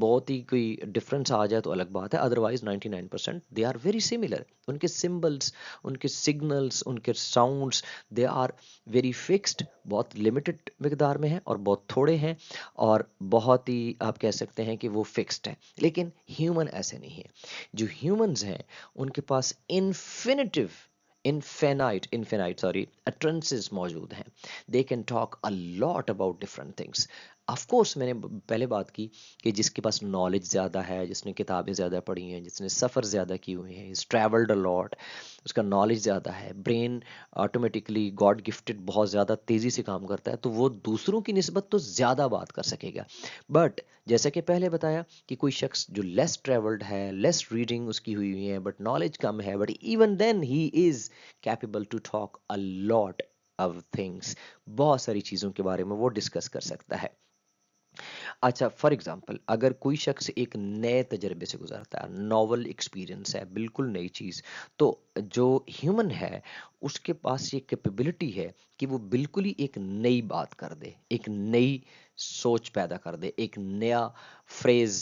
बहुत ही कोई डिफरेंस आ जाए तो अलग बात है otherwise 99 percent they are very similar उनके सिम्बल्स उनके सिग्नल्स उनके sounds they are very fixed बहुत बहुत लिमिटेड मकदार में हैं और बहुत थोड़े हैं और बहुत ही आप कह सकते हैं कि वो फिक्स्ड हैं लेकिन ह्यूमन ऐसे नहीं है जो ह्यूमंस हैं उनके पास infinitive infinite infinite sorry utterances मौजूद हैं they can talk a lot about different things of course मैंने पहले बात की कि जिसके पास नॉलेज ज़्यादा है जिसने किताबें ज़्यादा पढ़ी हैं जिसने सफ़र ज़्यादा किए हुए हैं इज ट्रैवल्ड अलॉट उसका नॉलेज ज़्यादा है ब्रेन ऑटोमेटिकली गॉड गिफ्टेड बहुत ज़्यादा तेज़ी से काम करता है तो वो दूसरों की नस्बत तो ज़्यादा बात कर सकेगा बट जैसा कि पहले बताया कि कोई शख्स जो लेस ट्रैवल्ड है लेस रीडिंग उसकी हुई हुई है बट नॉलेज कम है but even then he is capable to talk a lot of things बहुत सारी चीज़ों के बारे में वो डिस्कस कर सकता है अच्छा फॉर एग्जाम्पल अगर कोई शख्स एक नए तजर्बे से गुजरता है नॉवल एक्सपीरियंस है बिल्कुल नई चीज़ तो जो ह्यूमन है उसके पास ये कैपेबिलिटी है कि वो बिल्कुल ही एक नई बात कर दे एक नई सोच पैदा कर दे एक नया फ्रेज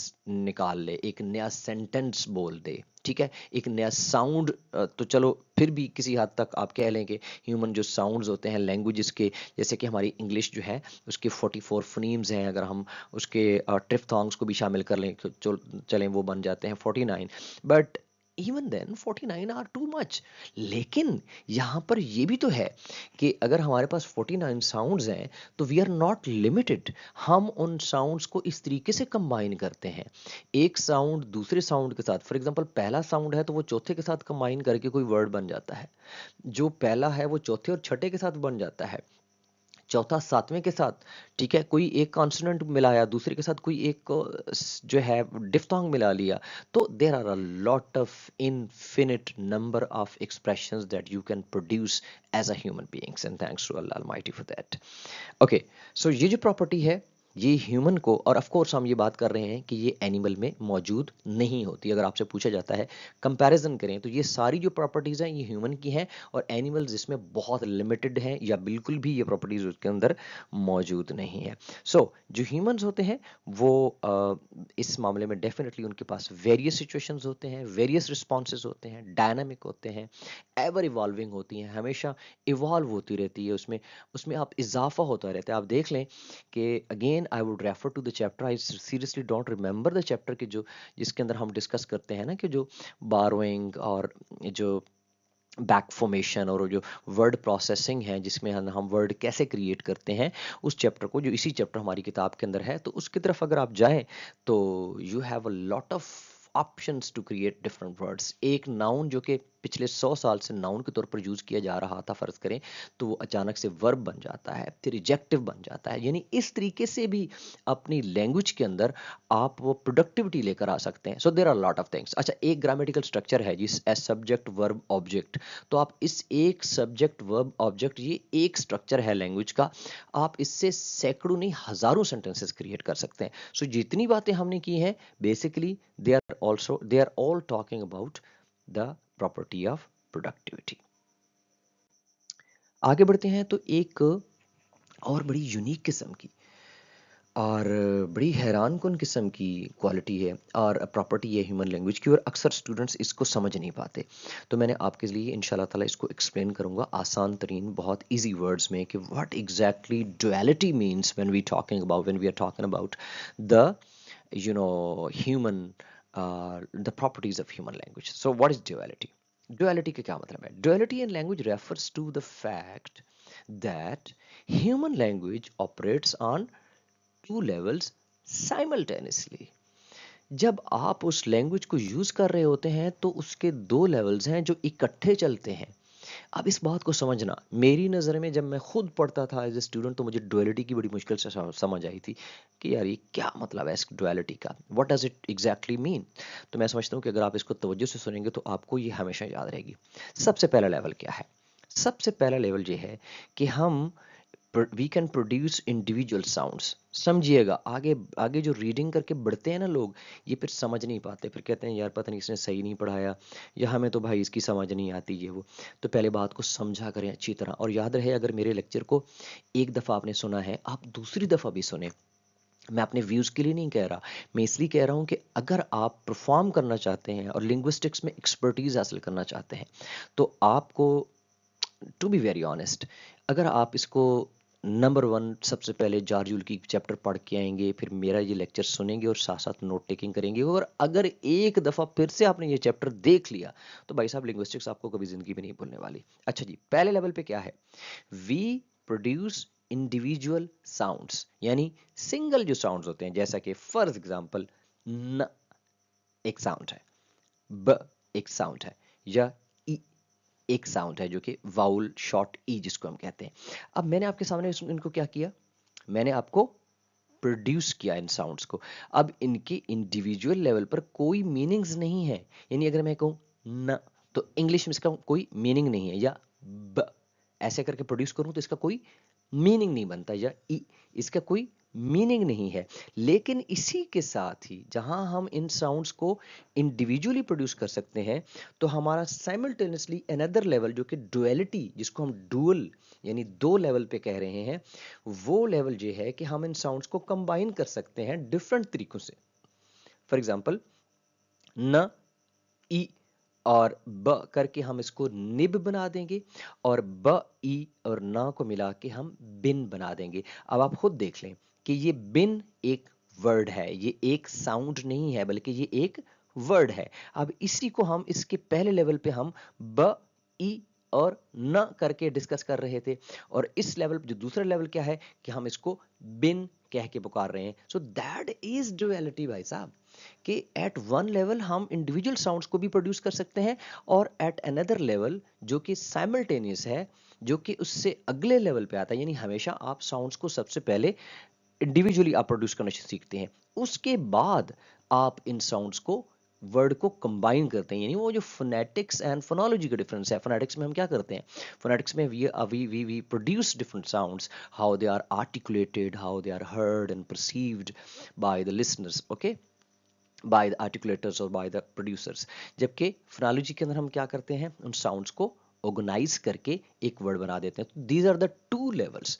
निकाल ले एक नया सेंटेंस बोल दे ठीक है एक नया साउंड तो चलो फिर भी किसी हद तक आप कह लें कि ह्यूमन जो साउंड्स होते हैं लैंग्वेजेस के जैसे कि हमारी इंग्लिश जो है उसके 44 फनीम्स हैं अगर हम उसके ट्रिफ थॉन्ग्स को भी शामिल कर लें तो चलें वो बन जाते हैं 49 but even then 49 are too much लेकिन यहाँ पर ये भी तो है कि अगर हमारे पास 49 साउंड्स हैं तो वी आर नॉट लिमिटेड हम उन साउंड्स को इस तरीके से कंबाइन करते हैं एक साउंड दूसरे साउंड के साथ फॉर एग्जांपल पहला साउंड है तो वो चौथे के साथ कंबाइन करके कोई वर्ड बन जाता है जो पहला है वो चौथे और छठे के साथ बन जाता है चौथा सातवें के साथ ठीक है कोई एक कॉन्सोनेंट मिलाया दूसरे के साथ कोई एक जो है डिफ्थोंग मिला लिया तो there are a lot of infinite number of expressions that you can produce as a human beings and thanks to Allah almighty for that okay so ये जो प्रॉपर्टी है ये ह्यूमन को और ऑफ कोर्स हम ये बात कर रहे हैं कि ये एनिमल में मौजूद नहीं होती अगर आपसे पूछा जाता है कंपैरिजन करें तो ये सारी जो प्रॉपर्टीज़ हैं ये ह्यूमन की हैं और एनिमल्स इसमें बहुत लिमिटेड हैं या बिल्कुल भी ये प्रॉपर्टीज़ उसके अंदर मौजूद नहीं है सो so, जो ह्यूमन्स होते हैं वो आ, इस मामले में डेफिनेटली उनके पास वेरियस सिचुएशन होते हैं वेरियस रिस्पॉन्सेज होते हैं डायनामिक होते हैं एवर इवॉल्विंग होती हैं हमेशा इवॉल्व होती रहती है उसमें उसमें आप इजाफा होता रहता है आप देख लें कि again I would refer to the chapter I seriously don't remember the chapter के जो जिसके अंदर हम डिस्कस करते हैं ना कि जो बारोइंग और जो बैक फॉर्मेशन और जो वर्ड प्रोसेसिंग है जिसमें हम वर्ड कैसे क्रिएट करते हैं उस चैप्टर को जो इसी चैप्टर हमारी किताब के अंदर है तो उसकी तरफ अगर आप जाएं तो you have a lot of options to create different words एक नाउन जो कि पिछले सौ साल से नाउन के तौर पर यूज़ किया जा रहा था फ़र्ज़ करें तो वो अचानक से वर्ब बन जाता है फिर रिजेक्टिव बन जाता है यानी इस तरीके से भी अपनी लैंग्वेज के अंदर आप वो प्रोडक्टिविटी लेकर आ सकते हैं so there are lot of things अच्छा एक ग्रामेटिकल स्ट्रक्चर है जिस एस सब्जेक्ट वर्ब ऑब्जेक्ट तो आप इस एक सब्जेक्ट वर्ब ऑब्जेक्ट ये एक स्ट्रक्चर है लैंग्वेज का आप इससे सैकड़ों नहीं हज़ारों सेंटेंसेस क्रिएट कर सकते हैं सो so, जितनी बातें हमने की हैं basically they are also they are all talking about the property of productivity आगे बढ़ते हैं तो एक और बड़ी यूनिक किस्म की और बड़ी हैरान कन किस्म की क्वालिटी है और प्रॉपर्टी है ह्यूमन लैंग्वेज की और अक्सर स्टूडेंट्स इसको समझ नहीं पाते तो मैंने आपके लिए इन ताला इसको एक्सप्लेन करूँगा आसान तरीन बहुत ईजी वर्ड्स में कि what exactly duality means when we talking about when we are talking about the you know human the properties of human language. So what is duality? Duality ka kya matlab hai? Duality in language refers to the fact that human language operates on two levels simultaneously. जब आप उस language को use कर रहे होते हैं तो उसके दो लेवल्स हैं जो इकट्ठे चलते हैं अब इस बात को समझना मेरी नज़र में जब मैं खुद पढ़ता था एज ए स्टूडेंट तो मुझे डुअलिटी की बड़ी मुश्किल से समझ आई थी कि यार ये क्या मतलब है इस डुअलिटी का what does it exactly mean तो मैं समझता हूँ कि अगर आप इसको तवज्जो से सुनेंगे तो आपको ये हमेशा याद रहेगी सबसे पहला लेवल क्या है सबसे पहला लेवल ये है कि हम we can produce individual sound समझिएगा आगे आगे जो रीडिंग करके बढ़ते हैं ना लोग ये फिर समझ नहीं पाते फिर कहते हैं यार पता नहीं इसने सही नहीं पढ़ाया या हमें तो भाई इसकी समझ नहीं आती ये वो तो पहले बात को समझा करें अच्छी तरह और याद रहे अगर मेरे लेक्चर को एक दफ़ा आपने सुना है आप दूसरी दफ़ा भी सुने मैं अपने व्यूज़ के लिए नहीं कह रहा मैं इसलिए कह रहा हूँ कि अगर आप परफॉर्म करना चाहते हैं और लिंग्विस्टिक्स में एक्सपर्टीज़ हासिल करना चाहते हैं तो आपको टू बी वेरी ऑनेस्ट अगर आप इसको नंबर वन सबसे पहले जारजुल की चैप्टर पढ़ के आएंगे फिर मेरा ये लेक्चर सुनेंगे और साथ साथ नोट टेकिंग करेंगे और अगर एक दफ़ा फिर से आपने ये चैप्टर देख लिया तो भाई साहब लिंग्विस्टिक्स आपको कभी ज़िंदगी में नहीं भूलने वाली अच्छा जी पहले लेवल पे क्या है वी प्रोड्यूस इंडिविजुअल साउंड्स यानी सिंगल जो साउंड्स होते हैं जैसा कि फॉर एग्जाम्पल न एक साउंड है ब एक साउंड है या एक साउंड है जो कि वाउल शॉर्ट ई जिसको हम कहते हैं अब मैंने आपके सामने इनको क्या किया मैंने आपको प्रोड्यूस किया इन साउंड्स को अब इनके इंडिविजुअल लेवल पर कोई मीनिंग्स नहीं है यानी अगर मैं कहूँ न तो इंग्लिश में इसका कोई मीनिंग नहीं है या ब ऐसे करके प्रोड्यूस करूँ तो इसका कोई मीनिंग नहीं बनता या इसका कोई मीनिंग नहीं है लेकिन इसी के साथ ही जहां हम इन साउंड्स को इंडिविजुअली प्रोड्यूस कर सकते हैं तो हमारा साइमल्टेनियसली अनदर लेवल जो कि डुअलिटी जिसको हम डुअल यानी दो लेवल पे कह रहे हैं वो लेवल ये है कि हम इन साउंड्स को कंबाइन कर सकते हैं डिफरेंट तरीकों से फॉर एग्जाम्पल न ई और ब करके हम इसको निब बना देंगे और ब ई और न को मिला के हम बिन बना देंगे अब आप खुद देख लें कि ये बिन एक वर्ड है ये एक साउंड नहीं है बल्कि ये एक वर्ड है अब इसी को हम इसके पहले लेवल पे हम ब ई और न करके डिस्कस कर रहे थे और इस लेवल जो दूसरा लेवल क्या है कि हम इसको बिन कह के पुकार रहे हैं सो दैट इज डुअलिटी भाई साहब कि एट वन लेवल हम इंडिविजुअल साउंड्स को भी प्रोड्यूस कर सकते हैं और एट अनदर लेवल जो कि साइमल्टेनियस है जो कि उससे अगले लेवल पे आता है यानी हमेशा आप साउंड्स को सबसे पहले इंडिविजुअली आप प्रोड्यूस करना सीखते हैं उसके बाद आप इन साउंड्स को वर्ड को कंबाइन करते हैं यानी वो जो फोनेटिक्स एंड फोनोलॉजी का डिफरेंस है फोनेटिक्स में हम क्या करते हैं फोनेटिक्स में we we we we produce different sounds how they are articulated how they are heard and perceived by the listeners okay by the articulators और बाय द प्रोड्यूसर्स जबकि फ्रालोजी के अंदर हम क्या करते हैं उन साउंड्स को ऑर्गेनाइज करके एक वर्ड बना देते हैं तो these are the two levels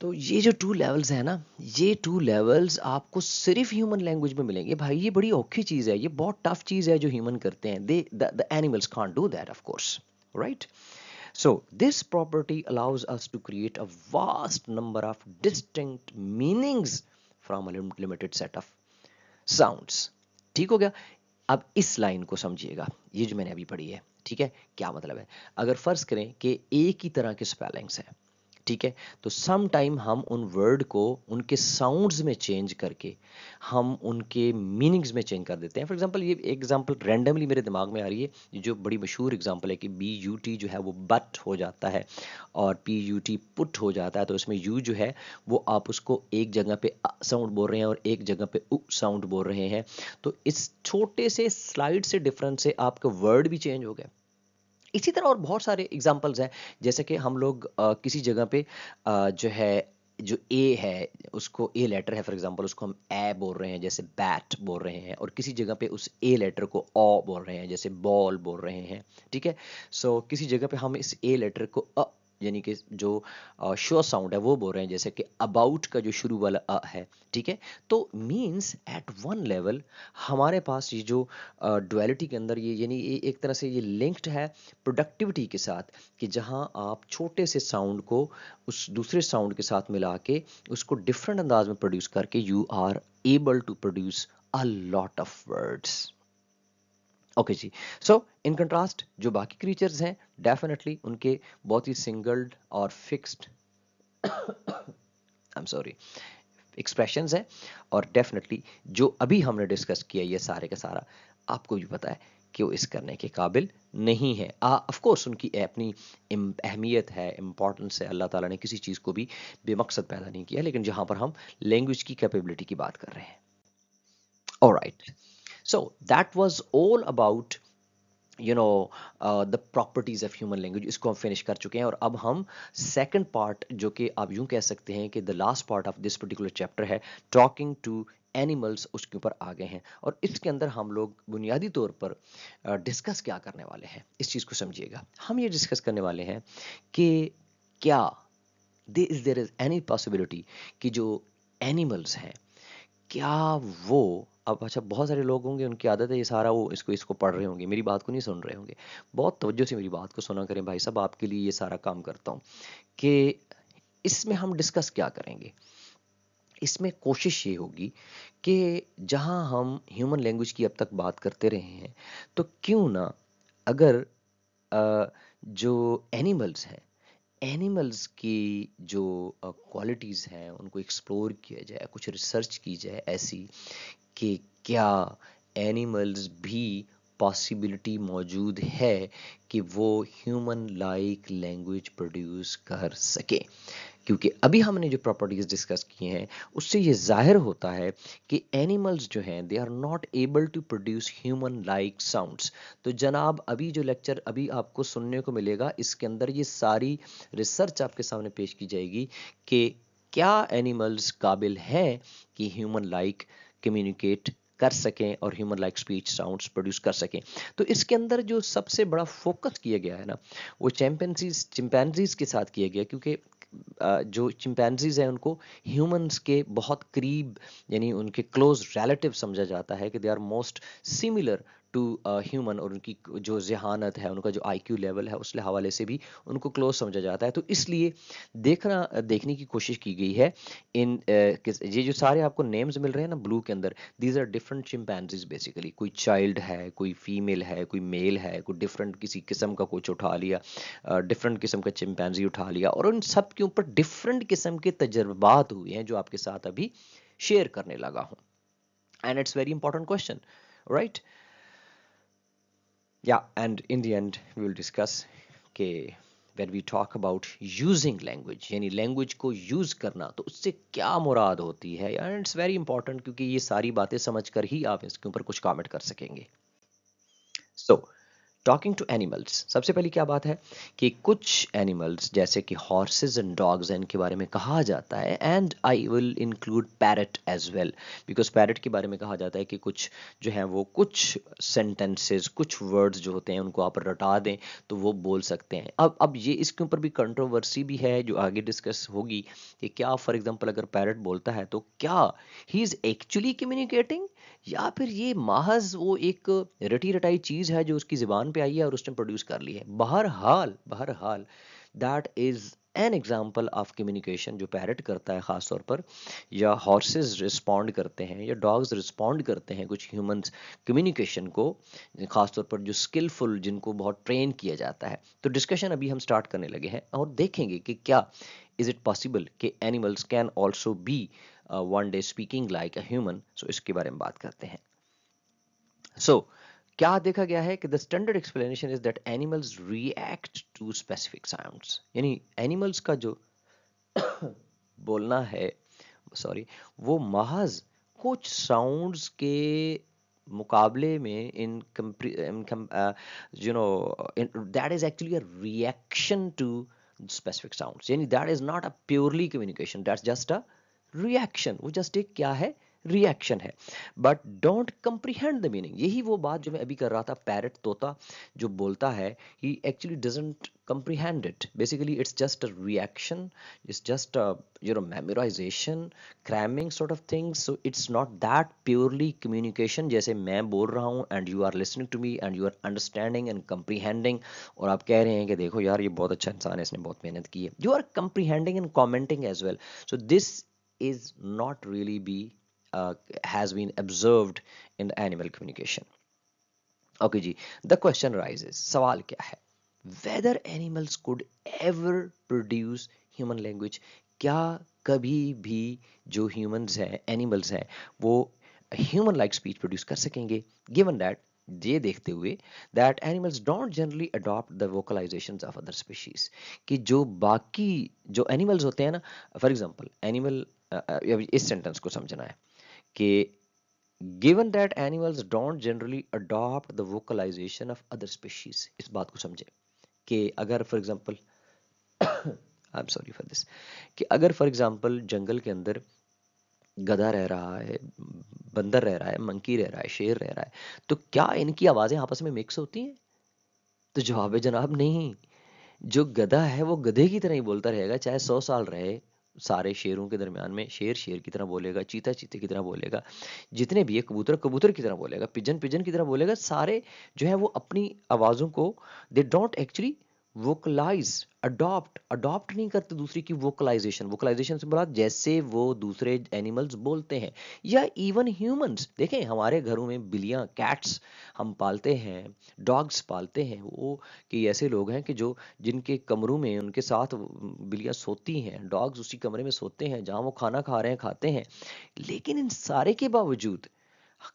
तो ये जो टू लेवल्स है ना ये टू लेवल्स आपको सिर्फ ह्यूमन लैंग्वेज में मिलेंगे भाई ये बड़ी औखी चीज़ है ये बहुत टफ चीज़ है जो ह्यूमन करते हैं they the animals can't do that of course right so this property allows us to create a vast number of distinct meanings from limited set of sounds ठीक हो गया अब इस लाइन को समझिएगा ये जो मैंने अभी पढ़ी है ठीक है क्या मतलब है अगर फर्ज करें कि एक ही तरह के स्पेलिंग्स हैं ठीक है तो सम टाइम हम उन वर्ड को उनके साउंड्स में चेंज करके हम उनके मीनिंग्स में चेंज कर देते हैं फॉर एग्जांपल ये एग्जांपल रैंडमली मेरे दिमाग में आ रही है जो बड़ी मशहूर एग्जांपल है कि बी यू टी जो है वो बट हो जाता है और पी यू टी पुट हो जाता है तो इसमें यू जो है वो आप उसको एक जगह पे साउंड बोल रहे हैं और एक जगह पे उ साउंड बोल रहे हैं तो इस छोटे से स्लाइड से डिफरेंस से आपका वर्ड भी चेंज हो गया इसी तरह और बहुत सारे एग्जाम्पल्स हैं जैसे कि हम लोग किसी जगह पे जो है जो ए है उसको ए लेटर है फॉर एग्जांपल उसको हम ए बोल रहे हैं जैसे बैट बोल रहे हैं और किसी जगह पे उस ए लेटर को अ बोल रहे हैं जैसे बॉल बोल रहे हैं ठीक है सो so, किसी जगह पे हम इस ए लेटर को अ यानी कि जो श्योर साउंड है वो बोल रहे हैं जैसे कि अबाउट का जो शुरू वाला अ है ठीक है तो मीन्स एट वन लेवल हमारे पास ये जो डुअलिटी के अंदर ये यानी ये एक तरह से ये लिंक्ड है प्रोडक्टिविटी के साथ कि जहाँ आप छोटे से साउंड को उस दूसरे साउंड के साथ मिला के उसको डिफरेंट अंदाज में प्रोड्यूस करके you are able to produce a lot of words okay जी सो इन कंट्रास्ट जो बाकी क्रीचर्स हैं डेफिनेटली उनके बहुत ही सिंगल्ड और fixed I am sorry expressions हैं और डेफिनेटली जो अभी हमने डिस्कस किया ये सारे का सारा आपको भी पता है कि वो इस करने के काबिल नहीं है ऑफ कोर्स उनकी अपनी अहमियत है इंपॉर्टेंस है अल्लाह ताला ने किसी चीज़ को भी बेमकसद पैदा नहीं किया लेकिन जहां पर हम लैंग्वेज की कैपेबिलिटी की बात कर रहे हैं और right. so that was all about you know the properties of human language इसको हम फिनिश कर चुके हैं और अब हम सेकेंड पार्ट जो कि आप यूं कह सकते हैं कि the last part of this particular chapter है टॉकिंग टू एनिमल्स उसके ऊपर आ गए हैं और इसके अंदर हम लोग बुनियादी तौर पर डिस्कस uh, क्या करने वाले हैं इस चीज़ को समझिएगा हम ये डिस्कस करने वाले हैं कि क्या they is there is any possibility कि जो एनिमल्स हैं क्या वो अब अच्छा बहुत सारे लोग होंगे उनकी आदत है ये सारा वो इसको इसको पढ़ रहे होंगे मेरी बात को नहीं सुन रहे होंगे बहुत तवज्जो से मेरी बात को सुना करें भाई साहब आपके लिए ये सारा काम करता हूँ कि इसमें हम डिस्कस क्या करेंगे इसमें कोशिश ये होगी कि जहाँ हम ह्यूमन लैंग्वेज की अब तक बात करते रहे हैं तो क्यों ना अगर जो एनिमल्स हैं एनिमल्स की जो क्वालिटीज़ हैं उनको एक्सप्लोर किया जाए कुछ रिसर्च की जाए ऐसी कि क्या एनिमल्स भी पॉसिबिलिटी मौजूद है कि वो ह्यूमन लाइक लैंग्वेज प्रोड्यूस कर सके क्योंकि अभी हमने जो प्रॉपर्टीज़ डिस्कस किए हैं उससे ये जाहिर होता है कि एनिमल्स जो हैं they are not able to produce human like sounds तो जनाब अभी जो लेक्चर अभी आपको सुनने को मिलेगा इसके अंदर ये सारी रिसर्च आपके सामने पेश की जाएगी कि क्या एनिमल्स काबिल हैं कि ह्यूमन लाइक -like कम्युनिकेट कर सकें और human like speech sounds produce कर सकें तो इसके अंदर जो सबसे बड़ा फोकस किया गया है ना वो चैम्पेंसीज चिम्पैनजीज के साथ किया गया क्योंकि जो चिम्पैनजीज हैं उनको ह्यूमंस के बहुत करीब यानी उनके क्लोज रिलेटिव समझा जाता है कि they are most similar to human और उनकी जो जहानत है उनका जो आईक्यू लेवल है उस हवाले से भी उनको क्लोज समझा जाता है तो इसलिए देखना देखने की कोशिश की गई है इन ये जो सारे आपको नेम्स मिल रहे हैं ना ब्लू के अंदर these are different chimpanzees basically कोई चाइल्ड है कोई फीमेल है कोई मेल है कोई डिफरेंट किसी किस्म का कुछ उठा लिया डिफरेंट किस्म का चिमपैनजी उठा लिया और उन सब के ऊपर डिफरेंट किस्म के तजर्बात हुए हैं जो आपके साथ अभी शेयर करने लगा हूँ and it's very important question right right? yeah and in the end we will discuss के when we talk about using language yani language ko use karna to usse kya murad hoti hai and it's very important kyunki ye sari baatein samajh kar hi aap iske upar kuch comment kar sakenge so talking to animals सबसे पहली क्या बात है कि कुछ animals जैसे कि horses and dogs इनके बारे में कहा जाता है and I will include parrot as well because parrot के बारे में कहा जाता है कि कुछ जो है वो कुछ सेंटेंसेस कुछ वर्ड्स जो होते हैं उनको आप रटा दें तो वो बोल सकते हैं अब अब ये इसके ऊपर भी कंट्रोवर्सी भी है जो आगे डिस्कस होगी कि क्या फॉर एग्जाम्पल अगर पैरट बोलता है तो क्या ही इज़ एक्चुअली कम्युनिकेटिंग या फिर ये महज वो एक रटी रटाई चीज़ है जो उसकी जबान पे आई है और उसने प्रोड्यूस कर ली है बहरहाल बहरहाल that is an example of communication जो पैरट करता है ख़ास तौर पर या हॉर्सेज रिस्पॉन्ड करते हैं या डॉग्स रिस्पॉन्ड करते हैं कुछ ह्यूमन कम्युनिकेशन को ख़ास तौर पर जो स्किलफुल जिनको बहुत ट्रेन किया जाता है तो डिस्कशन अभी हम स्टार्ट करने लगे हैं और देखेंगे कि क्या इज़ इट पॉसिबल कि animals can also be one day speaking like a human so इसके बारे में बात करते हैं सो so, क्या देखा गया है कि the standard explanation is that animals react to specific sounds यानी एनिमल्स का जो बोलना है सॉरी वो महज कुछ साउंड्स के मुकाबले में in you know that is actually a reaction to specific sounds यानी that is not a purely communication that's just a reaction वो जस्ट एक क्या है रिएक्शन है but don't comprehend the meaning यही वो बात जो मैं अभी कर रहा था पैरट तोता जो बोलता है he actually doesn't comprehend it basically it's just a reaction it's just you memorization cramming sort of things so it's not that purely communication जैसे मैं बोल रहा हूँ and you are listening to me and you are understanding and comprehending और आप कह रहे हैं कि देखो यार ये बहुत अच्छा इंसान है इसने बहुत मेहनत की है you are comprehending and commenting as well so this is not really be uh, has been observed in animal communication okay ji the question rises sawal kya hai whether animals could ever produce human language क्या कभी भी जो humans हैं animals हैं वो human like speech produce कर सकेंगे given that ये देखते हुए that animals don't generally adopt the vocalization of other species कि जो बाकी जो एनिमल्स होते हैं ना फॉर एग्जांपल एनिमल इस सेंटेंस को समझना है कि given that animals don't generally adopt the vocalization of other species इस बात को समझे कि अगर for example I am sorry for this कि अगर फॉर एग्जांपल जंगल के अंदर गधा रह रहा है बंदर रह रहा है मंकी रह रहा है शेर रह रहा है तो क्या इनकी आवाज़ें आपस में मिक्स होती हैं तो जवाब है जनाब नहीं जो गधा है वो गधे की तरह ही बोलता रहेगा चाहे सौ साल रहे सारे शेरों के दरमियान में शेर शेर की तरह बोलेगा चीता चीते की तरह बोलेगा जितने भी है कबूतर कबूतर की तरह बोलेगा पिजन पिजन की तरह बोलेगा सारे जो है वो अपनी आवाज़ों को they don't actually vocalize adopt adopt नहीं करते दूसरे की वोकलाइजेशन वोकलाइजेशन से बोला मतलब जैसे वो दूसरे एनिमल्स बोलते हैं या इवन ह्यूमंस देखें हमारे घरों में बिलिया कैट्स हम पालते हैं डॉग्स पालते हैं वो कि ऐसे लोग हैं कि जो जिनके कमरों में उनके साथ बिलियां सोती हैं डॉग्स उसी कमरे में सोते हैं जहाँ वो खाना खा रहे हैं खाते हैं लेकिन इन सारे के बावजूद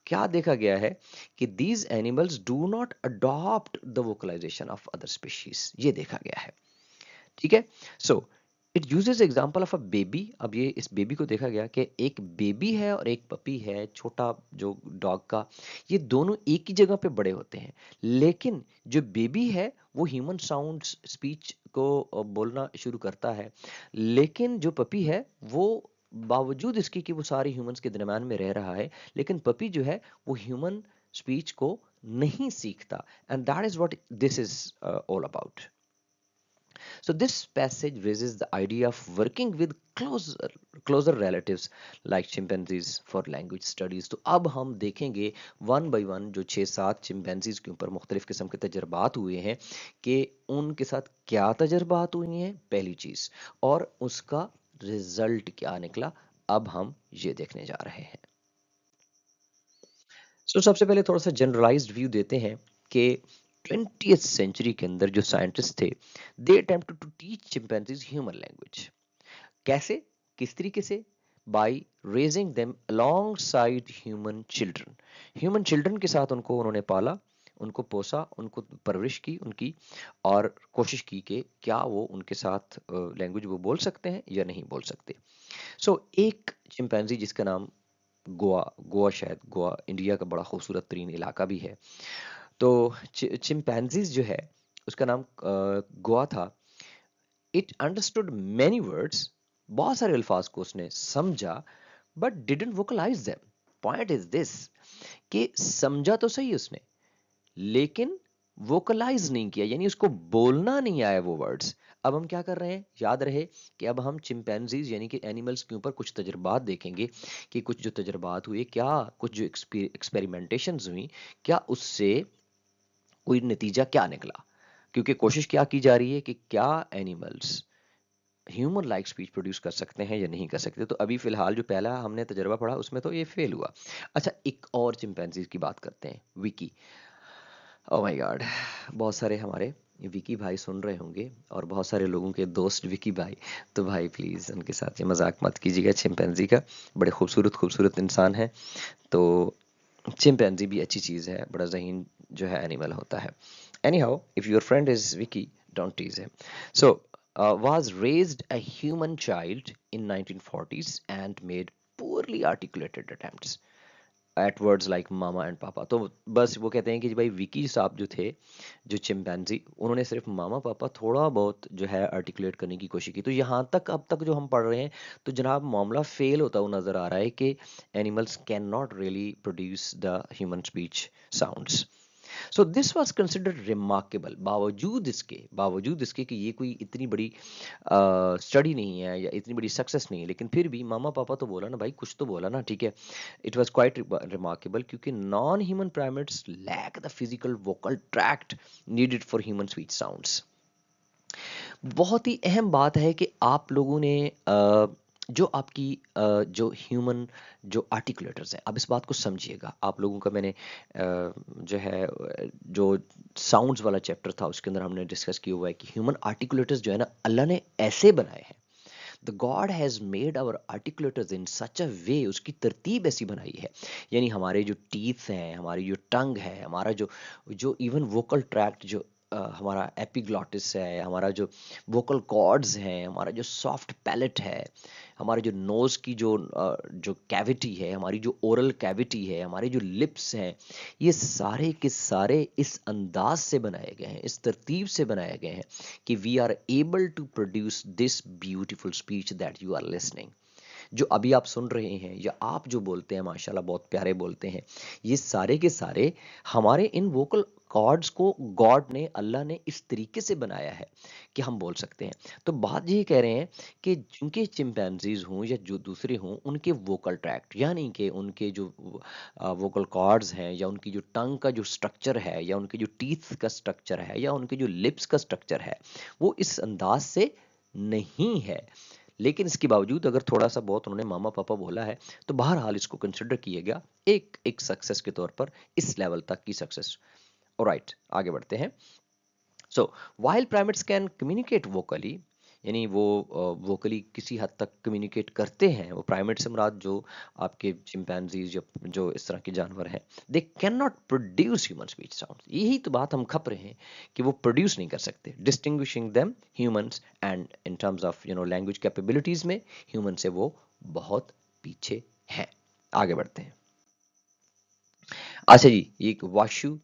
क्या देखा गया है कि these animals do not adopt the vocalization of other species ये देखा गया है ठीक है so it uses example of a baby अब ये इस बेबी को देखा गया कि एक बेबी है और एक पपी है छोटा जो डॉग का ये दोनों एक ही जगह पे बड़े होते हैं लेकिन जो बेबी है वो ह्यूमन साउंड स्पीच को बोलना शुरू करता है लेकिन जो पपी है वो बावजूद इसके कि वो सारे ह्यूमन के दरम्यान में रह रहा है लेकिन पपी जो है वो ह्यूमन स्पीच को नहीं सीखता and that is what this is all about So this passage raises the idea of working with closer closer relatives like chimpanzees for language studies. तो अब हम देखेंगे वन बाई वन जो छः सात चिमपेंजीज के ऊपर मुख्तलिफ़ किस्म के तजर्बात हुए हैं कि उनके साथ क्या तजर्बात हुए हैं पहली चीज़ और उसका रिज़ल्ट क्या निकला अब हम ये देखने जा रहे हैं तो so, सबसे पहले थोड़ा सा जनरलाइज्ड व्यू देते हैं कि ट्वेंटी सेंचुरी के अंदर जो साइंटिस्ट थे they attempt to teach chimpanzees human language कैसे किस तरीके से by raising them alongside human children human children के साथ उनको उन्होंने पाला उनको पोसा उनको परवरिश की उनकी और कोशिश की कि क्या वो उनके साथ लैंग्वेज वो बोल सकते हैं या नहीं बोल सकते सो so, एक चिंपैनजी जिसका नाम गोवा गोवा शायद गोवा इंडिया का बड़ा खूबसूरत तरीन इलाका भी है तो चिमपैनजीज जो है उसका नाम गोवा था इट अंडरस्टूड मैनी वर्ड्स बहुत सारे अल्फाज को उसने समझा but didn't vocalize them point is this कि समझा तो सही उसने लेकिन वोकलाइज नहीं किया यानी उसको बोलना नहीं आया वो वर्ड्स अब हम क्या कर रहे हैं याद रहे कि अब हम चिमपैनजीज यानी कि एनिमल्स के ऊपर कुछ तजर्बात देखेंगे कि कुछ जो तजर्बात हुए क्या कुछ जो एक्सपेरिमेंटेशन हुई क्या उससे कोई नतीजा क्या निकला क्योंकि कोशिश क्या की जा रही है कि क्या animals human like speech produce कर सकते हैं या नहीं कर सकते तो अभी फिलहाल जो पहला हमने तजर्बा पढ़ा उसमें तो ये फेल हुआ अच्छा एक और चिंपैंजीज की बात करते हैं विकी ओ माय गॉड बहुत सारे हमारे विकी भाई सुन रहे होंगे और बहुत सारे लोगों के दोस्त विकी भाई तो भाई प्लीज़ उनके साथ ये मजाक मत कीजिएगा चिंपैंजी का बड़े खूबसूरत खूबसूरत इंसान है तो चिमपेंजी भी अच्छी चीज़ है बड़ा जहीन जो है एनिमल होता है anyhow if your friend is Viki don't tease है so was raise a human child in forties and made poorly articulated attempt at words like mama and papa तो बस वो कहते हैं कि भाई विकी साहब जो थे जो चिमपैनजी उन्होंने सिर्फ मामा पापा थोड़ा बहुत जो है आर्टिकुलेट करने की कोशिश की तो यहाँ तक अब तक जो हम पढ़ रहे हैं तो जनाब मामला फेल होता हुआ नज़र आ रहा है कि animals can not really produce the human speech sounds so this was consider remarkable बावजूद इसके बावजूद इसके कि ये कोई इतनी बड़ी स्टडी नहीं है या इतनी बड़ी सक्सेस नहीं है लेकिन फिर भी मामा पापा तो बोला ना भाई कुछ तो बोला ना ठीक है इट वॉज क्वाइट रिमार्केबल क्योंकि non human primates lack the physical vocal tract needed for human sweet sounds बहुत ही अहम बात है कि आप लोगों ने uh, जो आपकी जो ह्यूमन जो आर्टिकुलेटर्स हैं आप इस बात को समझिएगा आप लोगों का मैंने जो है जो साउंड्स वाला चैप्टर था उसके अंदर हमने डिस्कस किया हुआ है कि ह्यूमन आर्टिकुलेटर्स जो है ना अल्लाह ने ऐसे बनाए हैं the God has made our articulators in such a way उसकी तरतीब ऐसी बनाई है यानी हमारे जो टीथ हैं हमारी जो टंग है हमारा जो जो इवन वोकल ट्रैक्ट जो हमारा एपिग्लॉटिस है हमारा जो वोकल कॉर्ड्स हैं हमारा जो सॉफ्ट पैलेट है हमारे जो नोज़ की जो जो कैविटी है हमारी जो ओरल कैविटी है हमारे जो लिप्स हैं ये सारे के सारे इस अंदाज से बनाए गए हैं इस तरतीब से बनाए गए हैं कि we are able to produce this beautiful speech that you are listening जो अभी आप सुन रहे हैं या आप जो बोलते हैं माशाल्लाह बहुत प्यारे बोलते हैं ये सारे के सारे हमारे इन वोकल कॉर्ड्स को गॉड ने अल्लाह ने इस तरीके से बनाया है कि हम बोल सकते हैं तो बात यही कह रहे हैं कि जिनके चिंपैनजीज हों या जो दूसरे हों उनके वोकल ट्रैक्ट यानी कि उनके जो वोकल कॉर्ड्स हैं या उनकी जो टंग का जो स्ट्रक्चर है या उनके जो टीथ का स्ट्रक्चर है या उनके जो लिप्स का स्ट्रक्चर है वो इस अंदाज से नहीं है लेकिन इसके बावजूद अगर थोड़ा सा बहुत उन्होंने मामा पापा बोला है तो बहरहाल इसको कंसिडर किया गया एक एक सक्सेस के तौर पर इस लेवल तक की सक्सेस राइट आगे बढ़ते हैं so wild primates can communicate vocally यानी वो वोकली किसी हद तक कम्युनिकेट करते हैं वो से मुराद जो आपके या जो इस तरह के जानवर हैं they can not produce human speech sound यही तो बात हम खप रहे हैं कि वो प्रोड्यूस नहीं कर सकते distinguishing them humans and in terms of you know language capabilities में ह्यूमन से वो बहुत पीछे हैं आगे बढ़ते हैं अच्छा जी एक वाशु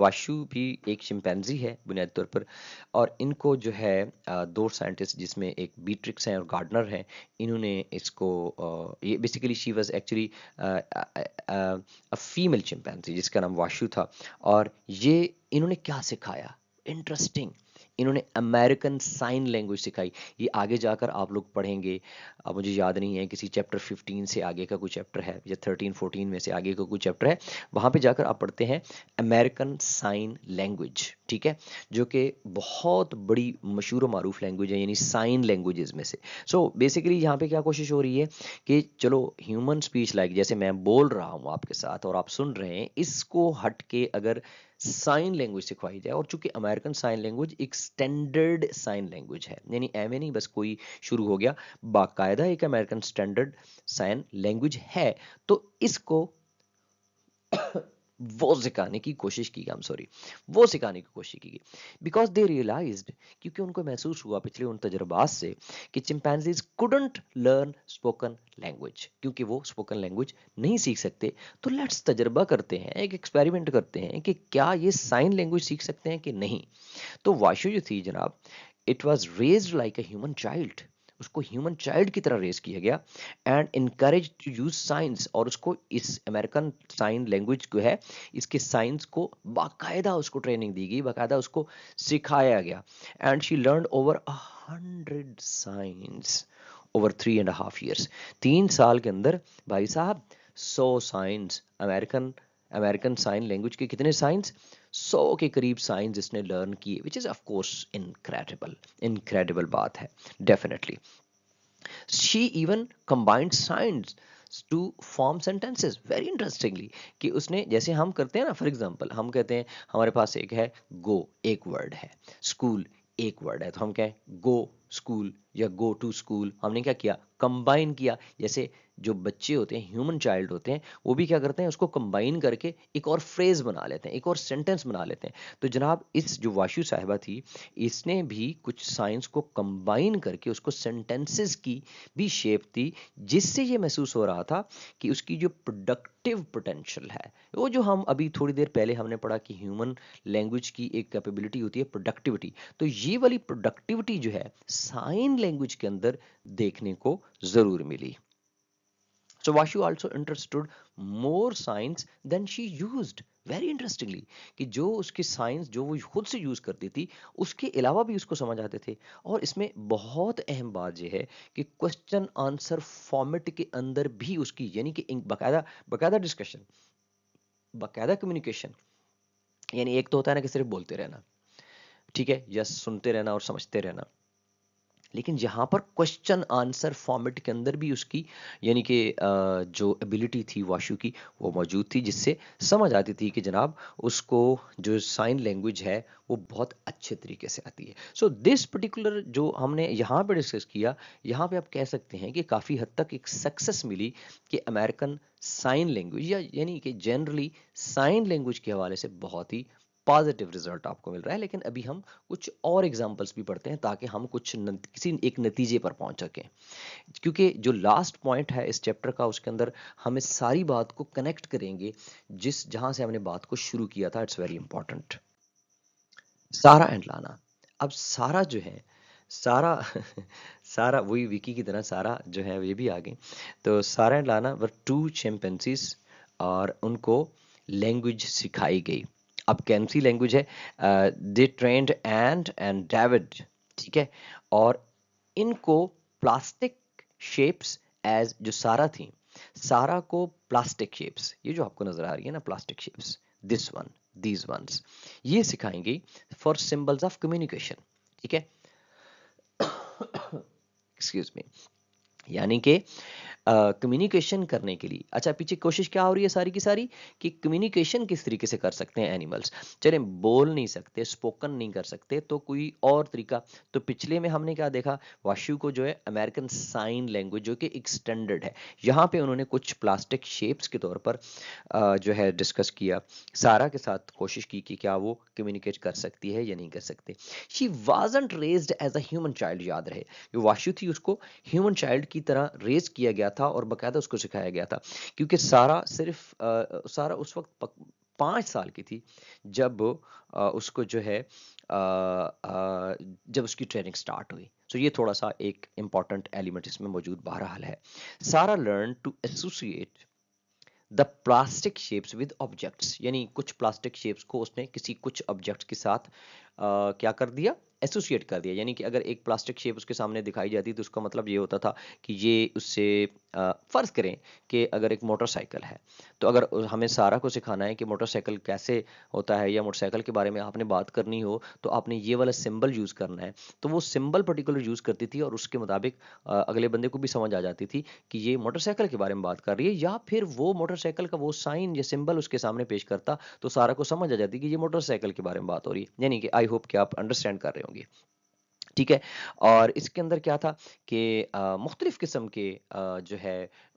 वाशु भी एक चिंपैनजी है बुनियादी तौर पर और इनको जो है दो साइंटिस्ट जिसमें एक बीट्रिक्स हैं और गार्डनर हैं इन्होंने इसको ये basically she was actually a female chimpanzee जिसका नाम वाशु था और ये इन्होंने क्या सिखाया इंटरेस्टिंग इन्होंने अमेरिकन साइन लैंग्वेज सिखाई ये आगे जाकर आप लोग पढ़ेंगे अब मुझे याद नहीं है किसी चैप्टर 15 से आगे का कोई चैप्टर है या 13 14 में से आगे का कोई चैप्टर है वहाँ पे जाकर आप पढ़ते हैं अमेरिकन साइन लैंग्वेज ठीक है जो कि बहुत बड़ी मशहूर मरूफ लैंग्वेज है यानी साइन लैंग्वेजेस में से सो so, बेसिकली यहाँ पे क्या कोशिश हो रही है कि चलो ह्यूमन स्पीच लाइक जैसे मैं बोल रहा हूँ आपके साथ और आप सुन रहे हैं इसको हट के अगर साइन लैंग्वेज सिखवाई जाए और चूंकि अमेरिकन साइन लैंग्वेज एक स्टैंडर्ड साइन लैंग्वेज है यानी एम नहीं बस कोई शुरू हो गया बाकायदा एक अमेरिकन स्टैंडर्ड साइन लैंग्वेज है तो इसको वो सिखाने की कोशिश की गई सॉरी वो सिखाने की कोशिश की गई बिकॉज दे रियलाइज क्योंकि उनको महसूस हुआ पिछले उन तजर्बात से कि chimpanzees couldn't learn spoken language क्योंकि वो स्पोकन लैंग्वेज नहीं सीख सकते तो लेट्स तजर्बा करते हैं एक एक्सपेरिमेंट करते हैं कि क्या ये साइन लैंग्वेज सीख सकते हैं कि नहीं तो वाशु जो थी जनाब it was raise like a human child उसको ह्यूमन चाइल्ड की तरह रेस किया गया and encourage to use signs और उसको इस अमेरिकन साइन लैंग्वेज को है इसके साइंस को बाकायदा उसको ट्रेनिंग दी गई बाकायदा उसको सिखाया गया and she learn over hundred signs over three and half years तीन साल के अंदर भाई साहब सौ signs American American sign language के कितने साइंस सौ के करीब साइंस इसने लर्न किए which is of course incredible incredible बात है definitely she even combined signs to form sentences very interestingly कि उसने जैसे हम करते हैं ना फॉर एग्जांपल हम कहते हैं हमारे पास एक है गो एक वर्ड है स्कूल एक वर्ड है तो हम कहें गो स्कूल या गो टू स्कूल हमने क्या किया कंबाइन किया जैसे जो बच्चे होते हैं ह्यूमन चाइल्ड होते हैं वो भी क्या करते हैं उसको कंबाइन करके एक और फ्रेज बना लेते हैं एक और सेंटेंस बना लेते हैं तो जनाब इस जो वाशु साहिबा थी इसने भी कुछ साइंस को कंबाइन करके उसको सेंटेंसेस की भी शेप दी जिससे ये महसूस हो रहा था कि उसकी जो प्रोडक्टिव पोटेंशियल है वो जो हम अभी थोड़ी देर पहले हमने पढ़ा कि ह्यूमन लैंग्वेज की एक कैपेबिलिटी होती है प्रोडक्टिविटी तो ये वाली प्रोडक्टिविटी जो है साइन लैंग्वेज के अंदर देखने को ज़रूर मिली Vashu also understood more science than she used. Very interestingly कि जो उसकी साइंस जो वो खुद से यूज़ करती थी उसके अलावा भी उसको समझ आते थे और इसमें बहुत अहम बात यह है कि क्वेश्चन आंसर फॉर्मेट के अंदर भी उसकी यानी कि बाकायदा बकायदा डिस्कशन बाकायदा कम्युनिकेशन यानी एक तो होता है ना कि सिर्फ बोलते रहना ठीक है या सुनते रहना और समझते रहना लेकिन जहां पर क्वेश्चन आंसर फॉर्मेट के अंदर भी उसकी यानी कि जो एबिलिटी थी वाशु की वो मौजूद थी जिससे समझ आती थी कि जनाब उसको जो साइन लैंग्वेज है वो बहुत अच्छे तरीके से आती है सो दिस पर्टिकुलर जो हमने यहाँ पर डिस्कस किया यहाँ पे आप कह सकते हैं कि काफ़ी हद तक एक सक्सेस मिली कि अमेरिकन साइन लैंग्वेज यानी कि जनरली साइन लैंग्वेज के हवाले से बहुत ही पॉजिटिव रिजल्ट आपको मिल रहा है लेकिन अभी हम कुछ और एग्जाम्पल्स भी पढ़ते हैं ताकि हम कुछ किसी एक नतीजे पर पहुंच सकें क्योंकि जो लास्ट पॉइंट है इस चैप्टर का उसके अंदर हम इस सारी बात को कनेक्ट करेंगे जिस जहां से हमने बात को शुरू किया था it's very important Sarah and Lana अब सारा जो है सारा सारा वही विकी की तरह सारा जो है ये भी आ गई तो सारा एंड लाना वर टू चैम्पेंसीज और उनको लैंग्वेज सिखाई गई अब कैमसी लैंग्वेज है they trained and and David ठीक है और इनको प्लास्टिक शेप्स एज जो सारा थी सारा को प्लास्टिक शेप्स ये जो आपको नजर आ रही है ना plastic shapes this one these ones ये सिखाएंगी फॉर सिंबल्स ऑफ कम्युनिकेशन ठीक है एक्सक्यूज मी यानी कि कम्युनिकेशन करने के लिए अच्छा पीछे कोशिश क्या हो रही है सारी की सारी कि कम्युनिकेशन किस तरीके से कर सकते हैं एनिमल्स चले बोल नहीं सकते स्पोकन नहीं कर सकते तो कोई और तरीका तो पिछले में हमने क्या देखा वाशु को जो है अमेरिकन साइन लैंग्वेज जो कि एक स्टैंडर्ड है यहाँ पे उन्होंने कुछ प्लास्टिक शेप्स के तौर पर जो है डिस्कस किया सारा के साथ कोशिश की कि क्या वो कम्युनिकेट कर सकती है या नहीं कर सकते she wasn't raised as a human child याद रहे जो वाशु थी उसको ह्यूमन चाइल्ड की तरह रेज किया गया गया था और बकायदा उसको सिखाया गया था क्योंकि सारा सिर्फ आ, सारा उस वक्त पाँच साल की थी जब आ, उसको जो है आ, आ, जब उसकी ट्रेनिंग स्टार्ट हुई सो ये थोड़ा सा एक इम्पॉर्टेंट एलिमेंट इसमें मौजूद बहरहाल है Sarah learn to associate the plastic shapes with objects यानी कुछ प्लास्टिक शेप्स को उसने किसी कुछ ऑब्जेक्ट्स के साथ आ, क्या कर दिया एसोसिएट कर दिया यानी कि अगर एक प्लास्टिक शेप उसके सामने दिखाई जाती तो उसका मतलब ये होता था कि ये उससे फ़र्ज़ करें कि अगर एक मोटरसाइकिल है तो अगर हमें सारा को सिखाना है कि मोटरसाइकिल कैसे होता है या मोटरसाइकिल के बारे में आपने बात करनी हो तो आपने ये वाला सिंबल यूज़ करना है तो वो सिंबल पर्टिकुलर यूज़ करती थी और उसके मुताबिक अगले बंदे को भी समझ आ जाती थी कि ये मोटरसाइकिल के बारे में बात कर रही है या फिर वो मोटरसाइकिल का वो साइन या सिंबल उसके सामने पेश करता तो सारा को समझ आ जाती कि ये मोटरसाइकिल के बारे में बात हो रही है यानी कि आई होप कि आप अंडरस्टैंड कर रहे हो होंगे ठीक है और इसके अंदर क्या था कि मुख्तलिफ़ किस्म के आ, जो है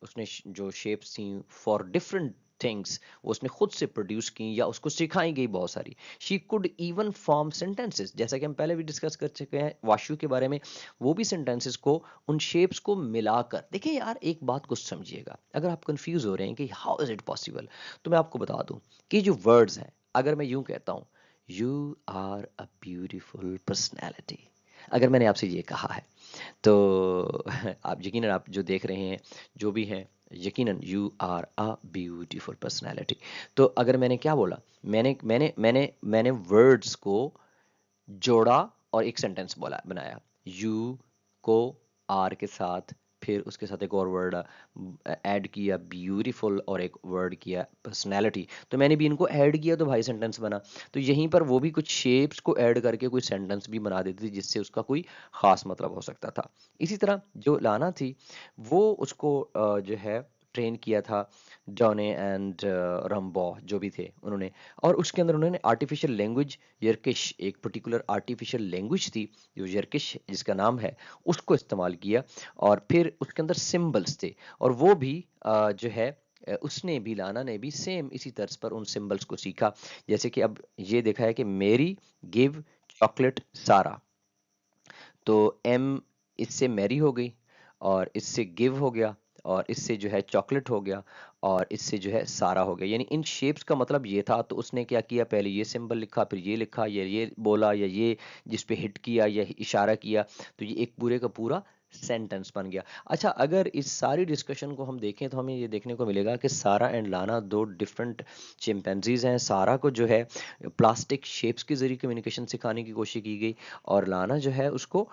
उसने जो शेप्स थी फॉर डिफरेंट थिंग्स वो उसने खुद से प्रोड्यूस की या उसको सिखाई गई बहुत सारी she could even form sentences जैसा कि हम पहले भी डिस्कस कर चुके हैं वाशु के बारे में वो भी सेंटेंसेस को उन शेप्स को मिलाकर देखिए यार एक बात को समझिएगा अगर आप कंफ्यूज हो रहे हैं कि हाउ इज़ इट पॉसिबल तो मैं आपको बता दूं कि जो वर्ड्स हैं अगर मैं यूं कहता हूं you are a beautiful personality अगर मैंने आपसे ये कहा है तो आप यकीन आप जो देख रहे हैं जो भी हैं यकीन you are a beautiful personality तो अगर मैंने क्या बोला मैंने मैंने मैंने मैंने वर्ड्स को जोड़ा और एक सेंटेंस बोला बनाया यू को आर के साथ फिर उसके साथ एक और वर्ड ऐड किया ब्यूटीफुल और एक वर्ड किया पर्सनैलिटी तो मैंने भी इनको ऐड किया तो भाई सेंटेंस बना तो यहीं पर वो भी कुछ शेप्स को ऐड करके कोई सेंटेंस भी बना देती थी जिससे उसका कोई ख़ास मतलब हो सकता था इसी तरह जो लाना थी वो उसको जो है ट्रेन किया था जॉने एंड रम्बो जो भी थे उन्होंने और उसके अंदर उन्होंने आर्टिफिशियल लैंग्वेज यर्किश एक पर्टिकुलर आर्टिफिशियल लैंग्वेज थी जो यर्किश जिसका नाम है उसको इस्तेमाल किया और फिर उसके अंदर सिम्बल्स थे और वो भी uh, जो है uh, उसने भी लाना ने भी सेम इसी तर्ज पर उन सिम्बल्स को सीखा जैसे कि अब ये देखा है कि मेरी गिव चॉकलेट सारा तो एम इससे मैरी हो गई और इससे गिव हो गया और इससे जो है चॉकलेट हो गया और इससे जो है सारा हो गया यानी इन शेप्स का मतलब ये था तो उसने क्या किया पहले ये सिंबल लिखा फिर ये लिखा या ये बोला या ये जिस पे हिट किया या इशारा किया तो ये एक पूरे का पूरा सेंटेंस बन गया अच्छा अगर इस सारी डिस्कशन को हम देखें तो हमें ये देखने को मिलेगा कि सारा एंड लाना दो डिफरेंट चिमपेंजीज हैं सारा को जो है प्लास्टिक शेप्स के ज़रिए कम्युनिकेशन सिखाने की कोशिश की गई और लाना जो है उसको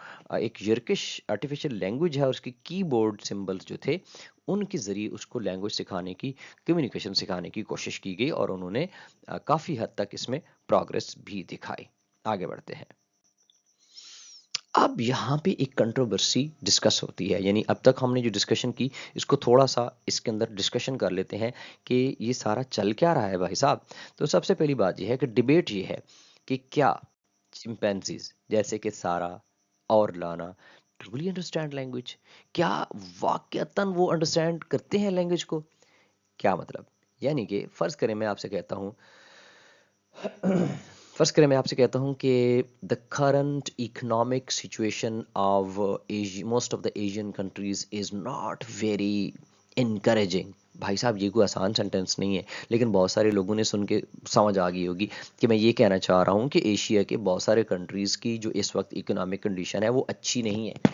एक यर्किश आर्टिफिशियल लैंग्वेज है उसके कीबोर्ड सिंबल्स जो थे उनके ज़रिए उसको लैंग्वेज सिखाने की कम्युनिकेशन सिखाने की कोशिश की गई और उन्होंने काफ़ी हद तक इसमें प्रोग्रेस भी दिखाई आगे बढ़ते हैं अब यहाँ पे एक कंट्रोवर्सी डिस्कस होती है यानी अब तक हमने जो डिस्कशन की इसको थोड़ा सा इसके अंदर डिस्कशन कर लेते हैं कि ये सारा चल क्या रहा है भाई साहब तो सबसे पहली बात यह है कि डिबेट ये है कि क्या चिंपैंसीज जैसे कि सारा और लाना ट्रूली अंडरस्टैंड लैंग्वेज क्या वाक्यतन वो अंडरस्टैंड करते हैं लैंग्वेज को क्या मतलब यानी कि फर्ज करें मैं आपसे कहता हूँ फर्स्ट करें मैं आपसे कहता हूँ कि the current economic situation of most of the Asian countries is not very encouraging भाई साहब ये कोई आसान सेंटेंस नहीं है लेकिन बहुत सारे लोगों ने सुन के समझ आ गई होगी कि मैं ये कहना चाह रहा हूँ कि एशिया के बहुत सारे कंट्रीज़ की जो इस वक्त इकोनॉमिक कंडीशन है वो अच्छी नहीं है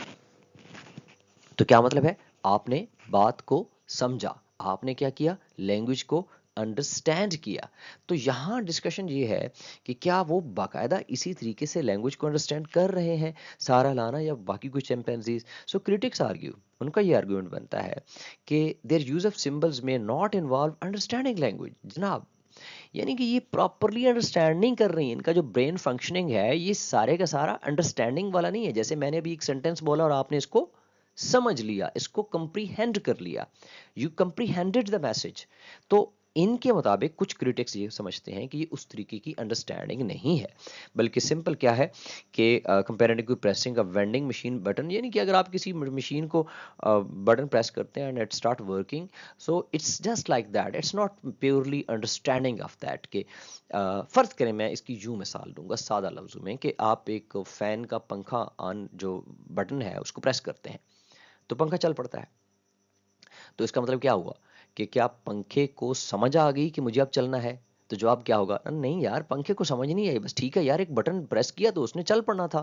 तो क्या मतलब है आपने बात को समझा आपने क्या किया लैंग्वेज को अंडरस्टैंड किया तो यहाँ डिस्कशन ये है कि क्या वो बाकायदा इसी तरीके से लैंग्वेज को अंडरस्टैंड कर रहे हैं सारा लाना या बाकी कुछ चैम्पेंजीज सो क्रिटिक्स आर्ग्यू उनका ये आर्ग्यूमेंट बनता है कि देर यूज़ ऑफ सिम्बल्स में नॉट इन्वॉल्व अंडरस्टैंडिंग लैंग्वेज जनाब यानी कि ये प्रॉपरली अंडरस्टैंडिंग कर रही है इनका जो ब्रेन फंक्शनिंग है ये सारे का सारा अंडरस्टैंडिंग वाला नहीं है जैसे मैंने अभी एक सेंटेंस बोला और आपने इसको समझ लिया इसको कंप्रीहेंड कर लिया यू कंप्रीहेंडेड द मैसेज तो इनके मुताबिक कुछ क्रिटिक्स ये समझते हैं कि ये उस तरीके की अंडरस्टैंडिंग नहीं है बल्कि सिंपल क्या है कि कंपेरेटिव प्रेसिंग का वेंडिंग मशीन बटन यानी कि अगर आप किसी मशीन को बटन uh, प्रेस करते हैं and it start working so it's just like that it's not purely understanding of that के uh, फ़र्ज़ करें मैं इसकी यूँ मिसाल दूंगा सादा लफ्ज़ों में कि आप एक फ़ैन का पंखा ऑन जो बटन है उसको प्रेस करते हैं तो पंखा चल पड़ता है तो इसका मतलब क्या हुआ कि क्या पंखे को समझ आ गई कि मुझे अब चलना है तो जवाब क्या होगा नहीं यार पंखे को समझ नहीं आई बस ठीक है यार एक बटन प्रेस किया तो उसने चल पड़ना था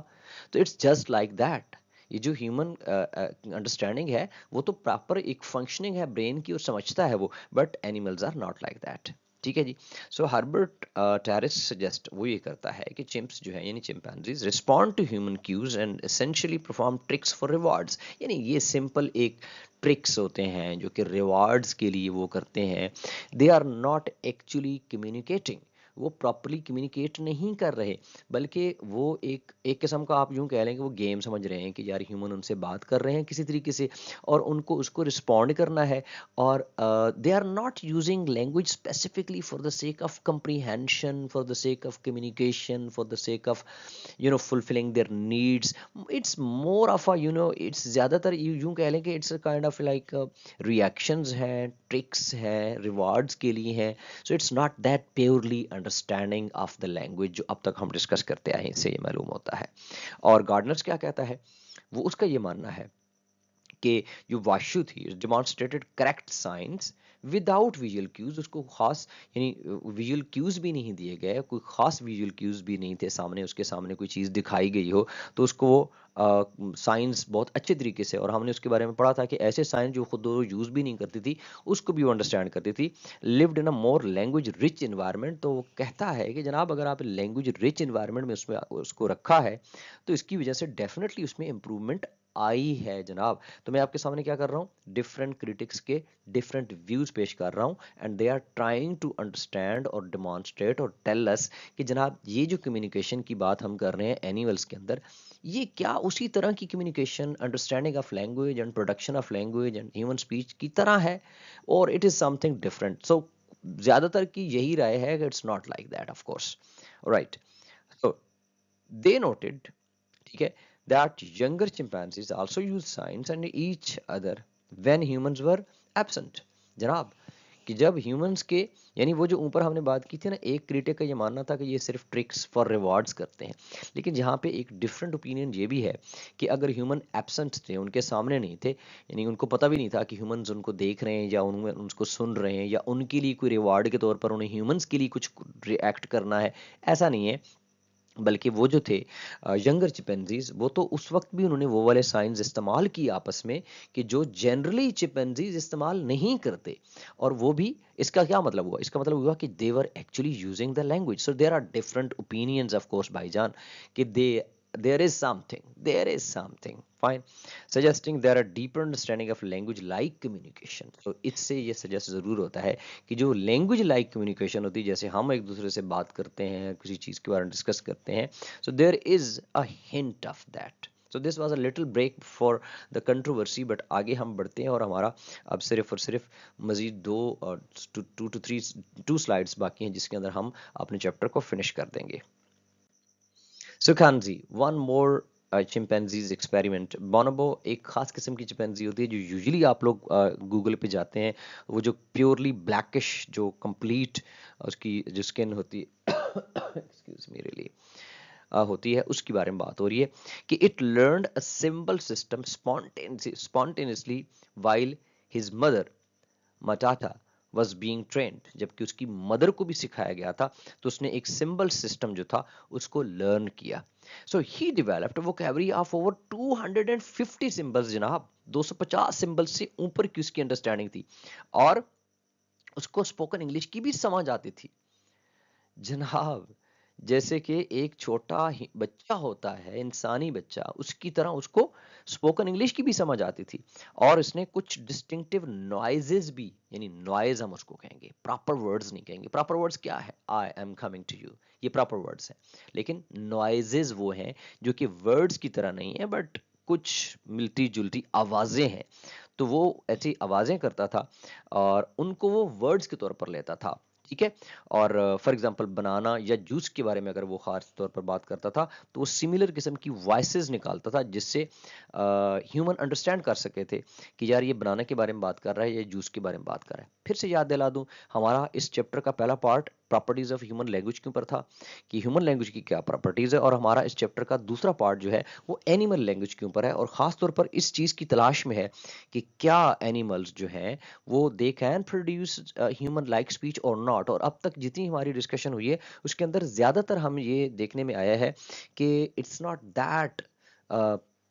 तो इट्स जस्ट लाइक दैट ये जो ह्यूमन अंडरस्टैंडिंग है वो तो प्रॉपर एक फंक्शनिंग है ब्रेन की और समझता है वो but animals are not like that ठीक है जी सो हर्बर्ट टेरिस सजेस्ट वो ये करता है कि चिम्प्स जो है यानी chimpanzees respond to human cues and essentially perform tricks for rewards यानी ये सिंपल एक ट्रिक्स होते हैं जो कि रिवार्ड्स के लिए वो करते हैं they are not actually communicating वो प्रॉपरली कम्युनिकेट नहीं कर रहे बल्कि वो एक एक किस्म का आप यूँ कह लें कि वो गेम समझ रहे हैं कि यार ह्यूमन उनसे बात कर रहे हैं किसी तरीके से और उनको उसको रिस्पॉन्ड करना है और they are not using language specifically for the sake of comprehension for the sake of communication for the sake of you know fulfilling their needs it's more of a you know it's ज़्यादातर यूँ कह लें कि it's a kind of like reactions हैं tricks हैं rewards के लिए हैं so it's not that purely understanding of the language जो अब तक हम डिस्कस करते आए इससे ये मालूम होता है और गार्डनर्स क्या कहता है वो उसका ये मानना है के जो वाशु थी demonstrated correct signs without visual cues उसको खास यानी विजुअल क्यूज भी नहीं दिए गए कोई खास विजुअल क्यूज भी नहीं थे सामने उसके सामने कोई चीज़ दिखाई गई हो तो उसको वो साइंस बहुत अच्छे तरीके से और हमने उसके बारे में पढ़ा था कि ऐसे साइंस जो खुद यूज़ भी नहीं करती थी उसको भी वो अंडरस्टैंड करती थी lived in a more language rich environment तो वो कहता है कि जनाब अगर आप लैंग्वेज रिच इन्वायरमेंट में उसमें उसको रखा है तो इसकी वजह से डेफिनेटली उसमें इम्प्रूवमेंट आई है जनाब तो मैं आपके सामने क्या कर रहा हूँ डिफरेंट क्रिटिक्स के डिफरेंट व्यूज पेश कर रहा हूँ and they are trying to understand और डिमॉन्स्ट्रेट और टेलस कि जनाब ये जो कम्युनिकेशन की बात हम कर रहे हैं एनिमल्स के अंदर ये क्या उसी तरह की communication understanding of language and production of language and human speech की तरह है और it is something different so ज़्यादातर की यही राय है it's not like that of course right so they noted ठीक है that younger chimpanzees also used signs and each other when humans were absent. janab कि जब ह्यूमंस के यानी वो जो ऊपर हमने बात की थी ना एक क्रिटिक का ये मानना था कि ये सिर्फ ट्रिक्स फॉर रिवार्ड्स करते हैं लेकिन यहाँ पे एक डिफरेंट ओपिनियन ये भी है कि अगर ह्यूमन एबसेंट थे उनके सामने नहीं थे यानी उनको पता भी नहीं था कि ह्यूमंस उनको देख रहे हैं या उनमें उनको सुन रहे हैं या उनके लिए कोई रिवॉर्ड के तौर पर उन्हें ह्यूमंस के लिए कुछ रिएक्ट करना है ऐसा नहीं है बल्कि वो जो थे यंगर चिपेंजीज वो तो उस वक्त भी उन्होंने वो वाले साइंस इस्तेमाल किए आपस में कि जो जनरली चिपेंजीज इस्तेमाल नहीं करते और वो भी इसका क्या मतलब हुआ इसका मतलब हुआ कि they're actually using the language so there are different opinions of course जान कि they there is something there is something fine suggesting there are deeper understanding of language like communication so इससे ये suggest जरूर होता है कि जो language like communication होती है जैसे हम एक दूसरे से बात करते हैं किसी चीज़ के बारे में डिस्कस करते हैं so there is a hint of that so this was a little break for the controversy but आगे हम बढ़ते हैं और हमारा अब सिर्फ और सिर्फ मज़ीद दो और two two three two slides बाकी हैं जिसके अंदर हम अपने चैप्टर को फिनिश कर देंगे सुखान जी वन मोर चिमपैनजीज एक्सपेरिमेंट बोनोबो एक ख़ास किस्म की चिमपैनजी होती है जो यूजुअली आप लोग गूगल पे जाते हैं वो जो प्योरली ब्लैकिश जो कंप्लीट उसकी जो स्किन होती है एक्सक्यूज मी रियली होती है उसके बारे में बात हो रही है कि it learn a symbol system spontaneously while his mother Matata was being trained जबकि उसकी मदर को भी सिखाया गया था तो उसने एक सिंबल सिस्टम जो था उसको लर्न किया सो ही डिवेलप्ड वो कैवरी ऑफ ओवर 250 सिंबल्स जनाब 250 सिंबल्स से ऊपर की उसकी अंडरस्टैंडिंग थी और उसको स्पोकन इंग्लिश की भी समझ आती थी जनाब जैसे कि एक छोटा बच्चा होता है इंसानी बच्चा उसकी तरह उसको स्पोकन इंग्लिश की भी समझ आती थी और इसने कुछ डिस्टिंक्टिव नॉइजेज भी यानी नॉइज हम उसको कहेंगे प्रॉपर वर्ड्स नहीं कहेंगे प्रॉपर वर्ड्स क्या है I am coming to you ये प्रॉपर वर्ड्स हैं लेकिन नॉइजेज वो हैं जो कि वर्ड्स की तरह नहीं है बट कुछ मिलती जुलती आवाज़ें हैं तो वो ऐसी आवाज़ें करता था और उनको वो वर्ड्स के तौर पर लेता था ठीक है और फॉर एग्जांपल बनाना या जूस के बारे में अगर वो खास तौर पर बात करता था तो वो सिमिलर किस्म की वॉइस निकालता था जिससे ह्यूमन अंडरस्टैंड कर सके थे कि यार ये बनाना के बारे में बात कर रहा है या जूस के बारे में बात कर रहा है फिर से याद दिला दूं हमारा इस चैप्टर का पहला part properties of human language के ऊपर था कि ह्यूमन लैंग्वेज की क्या प्रॉपर्टीज है और हमारा इस चैप्टर का दूसरा पार्ट जो है वो एनिमल लैंग्वेज के ऊपर है और खासतौर पर इस चीज़ की तलाश में है कि क्या एनिमल्स जो हैं वो they can produce human like speech और नॉट और अब तक जितनी हमारी डिस्कशन हुई है उसके अंदर ज़्यादातर हम ये देखने में आया है कि इट्स नॉट दैट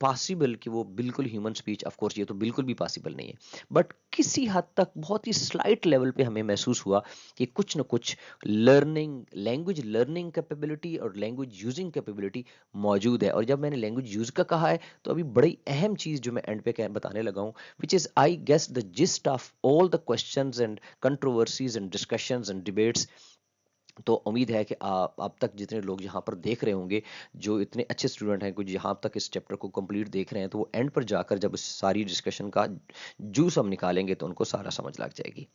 पॉसिबल कि वो बिल्कुल ह्यूमन स्पीच ऑफ कोर्स ये तो बिल्कुल भी पॉसिबल नहीं है बट किसी हद तक बहुत ही स्लाइट लेवल पे हमें महसूस हुआ कि कुछ ना कुछ लर्निंग लैंग्वेज लर्निंग कैपेबिलिटी और लैंग्वेज यूजिंग कैपेबिलिटी मौजूद है और जब मैंने लैंग्वेज यूज का कहा है तो अभी बड़ी अहम चीज़ जो मैं एंड पे बताने लगा हूँ which is I guess the gist of all the question and controversies and discussions and debates तो उम्मीद है कि अब तक जितने लोग यहाँ पर देख रहे होंगे जो इतने अच्छे स्टूडेंट हैं कुछ यहाँ तक इस चैप्टर को कंप्लीट देख रहे हैं तो वो एंड पर जाकर जब इस सारी डिस्कशन का जूस हम निकालेंगे तो उनको सारा समझ लग जाएगी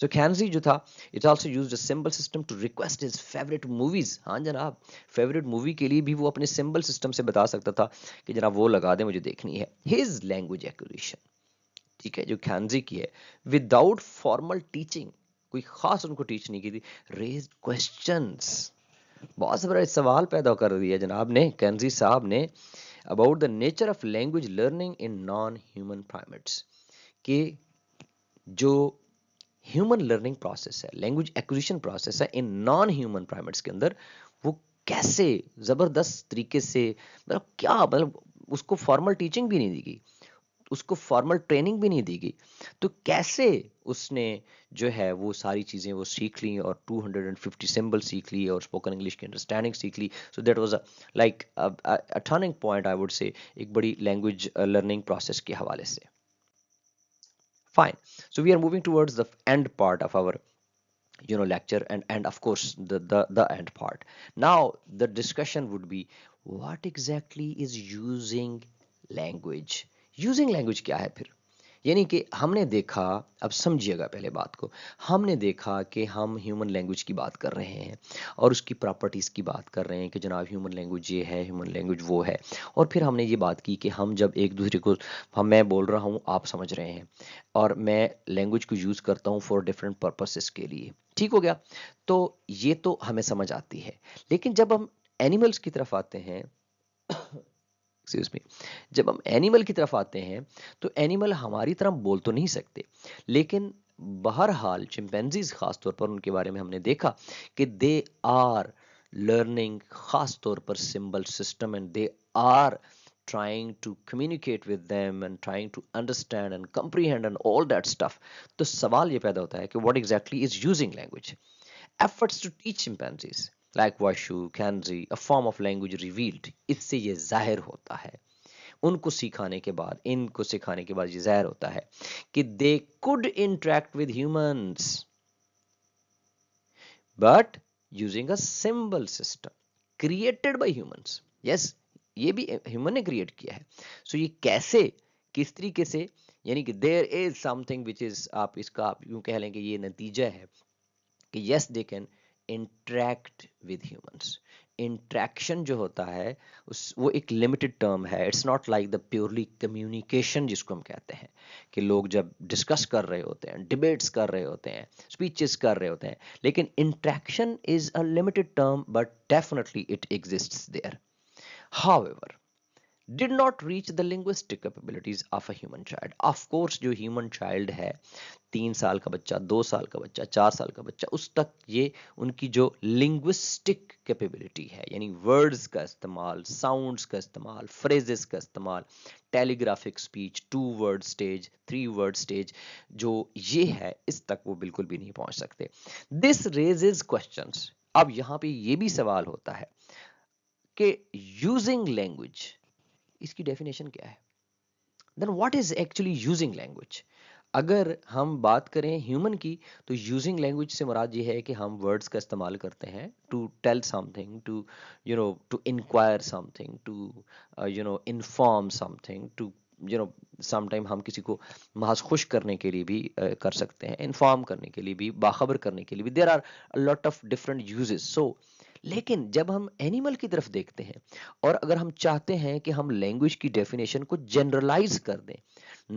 सो so, खैनजी जो था it also use symbol system to request his favourite movies हाँ जनाब फेवरेट मूवी के लिए भी वो अपने सिंबल सिस्टम से बता सकता था कि जनाब वो लगा दें मुझे देखनी है हिज लैंग्वेज एक्यूरेशन ठीक है जो खैनजी की है विदाउट फॉर्मल टीचिंग कोई खास उनको टीच नहीं की थी रेज क्वेश्चन बहुत बड़ा सवाल पैदा कर दिया जनाब ने कैंजी साहब ने about the nature of language learning in non human primates के जो ह्यूमन लर्निंग प्रोसेस है लैंग्वेज एक्विजिशन प्रोसेस है इन नॉन ह्यूमन प्राइमेट्स के अंदर वो कैसे ज़बरदस्त तरीके से मतलब क्या मतलब उसको फॉर्मल टीचिंग भी नहीं दी गई उसको फॉर्मल ट्रेनिंग भी नहीं दी गई तो कैसे उसने जो है वो सारी चीज़ें वो सीख ली और 250 सिंबल सीख ली और स्पोकन इंग्लिश की अंडरस्टैंडिंग सीख ली so that was like a turning point I would say एक बड़ी लैंग्वेज लर्निंग प्रोसेस के हवाले से fine so we are moving towards the end part of our you know lecture and and of course the, the the end part now the discussion would be what exactly is using language using language क्या है फिर यानी कि हमने देखा अब समझिएगा पहले बात को हमने देखा कि हम ह्यूमन लैंग्वेज की बात कर रहे हैं और उसकी प्रॉपर्टीज़ की बात कर रहे हैं कि जनाब ह्यूमन लैंग्वेज ये है ह्यूमन लैंग्वेज वो है और फिर हमने ये बात की कि हम जब एक दूसरे को हम मैं बोल रहा हूँ आप समझ रहे हैं और मैं लैंग्वेज को यूज़ करता हूँ फॉर डिफरेंट पर्पसेस के लिए ठीक हो गया तो ये तो हमें समझ आती है लेकिन जब हम एनिमल्स की तरफ आते हैं एक्सक्यूज मी जब हम एनिमल की तरफ आते हैं तो एनिमल हमारी तरह बोल तो नहीं सकते लेकिन बहरहाल चिम्पेंजीज खासतौर पर उनके बारे में हमने देखा कि दे आर लर्निंग खासतौर पर symbol system and they are trying to communicate with them and trying to understand and comprehend and all that stuff तो सवाल ये पैदा होता है कि what exactly is using language efforts to teach chimpanzees like Washoe कैनरी a form of language revealed इससे ये जाहिर होता है उनको सिखाने के बाद इनको सिखाने के बाद ये जाहिर होता है कि they could interact with humans but using a symbol system created by humans yes ये भी ह्यूमन ने क्रिएट किया है सो so, ये कैसे किस तरीके से यानी कि there is something which is आप इसका आप यूं कह लें कि ये नतीजा है कि yes they can interact with humans interaction जो होता है उस वो एक लिमिटेड टर्म है it's not like the purely communication जिसको हम कहते हैं कि लोग जब डिस्कस कर रहे होते हैं डिबेट्स कर रहे होते हैं स्पीचेस कर रहे होते हैं लेकिन interaction is a limited term but definitely it exist there however did not reach the linguistic capabilities of a human child of course जो human child है तीन साल का बच्चा दो साल का बच्चा चार साल का बच्चा उस तक ये उनकी जो लिंग्विस्टिक कैपेबिलिटी है यानी वर्ड्स का इस्तेमाल साउंड्स का इस्तेमाल फ्रेजेस का इस्तेमाल telegraphic speech two word stage three word stage जो ये है इस तक वो बिल्कुल भी नहीं पहुंच सकते दिस रेजेज क्वेश्चन अब यहाँ पे ये भी सवाल होता है कि यूजिंग लैंग्वेज इसकी डेफिनेशन क्या है then what is actually using language अगर हम बात करें ह्यूमन की तो यूजिंग लैंग्वेज से मुराद ये है कि हम वर्ड्स का इस्तेमाल करते हैं to tell something to you know to inquire something to you know inform something to you know समाइम हम किसी को महज खुश करने के लिए भी uh, कर सकते हैं इन्फॉर्म करने के लिए भी बाखबर करने के लिए भी there are lot of different uses so लेकिन जब हम एनिमल की तरफ देखते हैं और अगर हम चाहते हैं कि हम लैंग्वेज की डेफिनेशन को जनरलाइज कर दें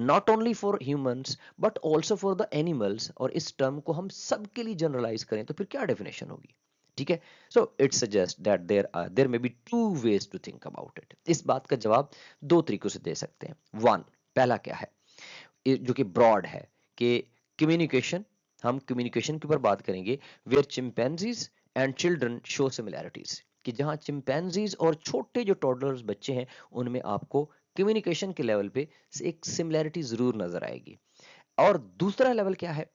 not only for humans but also for the animals और इस टर्म को हम सबके लिए जनरलाइज करें तो फिर क्या डेफिनेशन होगी ठीक है so it suggest that there are there may be two ways to think about it इस बात का जवाब दो तरीकों से दे सकते हैं वन पहला क्या है जो कि ब्रॉड है कि कम्युनिकेशन हम कम्युनिकेशन के ऊपर बात करेंगे where chimpanzees and children show similarities कि जहां चिंपैनजीज और छोटे जो टॉडलर्स बच्चे हैं उनमें आपको कम्युनिकेशन के लेवल पे एक सिमिलैरिटी जरूर नजर आएगी और दूसरा लेवल क्या है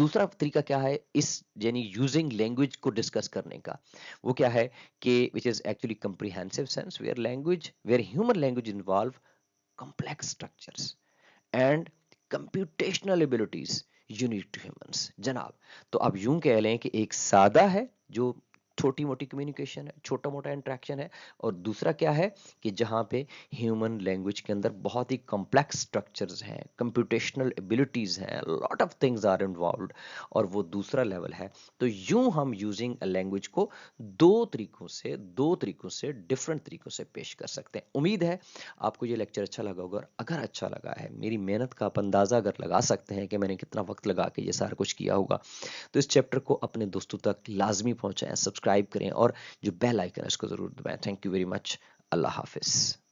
दूसरा तरीका क्या है इस यानी यूजिंग लैंग्वेज को डिस्कस करने का वो क्या है कि which is actually comprehensive sense where language where human language involve complex structure and computational abilities unique to humans जनाब तो आप यूं कह लें कि एक सादा है जो छोटी मोटी कम्युनिकेशन है छोटा मोटा इंट्रैक्शन है और दूसरा क्या है कि जहाँ पे ह्यूमन लैंग्वेज के अंदर बहुत ही कॉम्प्लेक्स स्ट्रक्चर्स हैं कंप्यूटेशनल एबिलिटीज़ हैं lot of things are involve और वो दूसरा लेवल है तो यूं हम यूजिंग अ लैंग्वेज को दो तरीकों से दो तरीकों से डिफरेंट तरीकों से पेश कर सकते हैं उम्मीद है आपको ये लेक्चर अच्छा लगा होगा और अगर अच्छा लगा है मेरी मेहनत का आप अंदाज़ा अगर लगा सकते हैं कि मैंने कितना वक्त लगा के ये सारा कुछ किया होगा तो इस चैप्टर को अपने दोस्तों तक लाजमी पहुँचाएँ सब्सक्राइब सब्सक्राइब करें और जो बेल आइकन है उसको ज़रूर दबाएं थैंक यू वेरी मच अल्लाह हाफिज़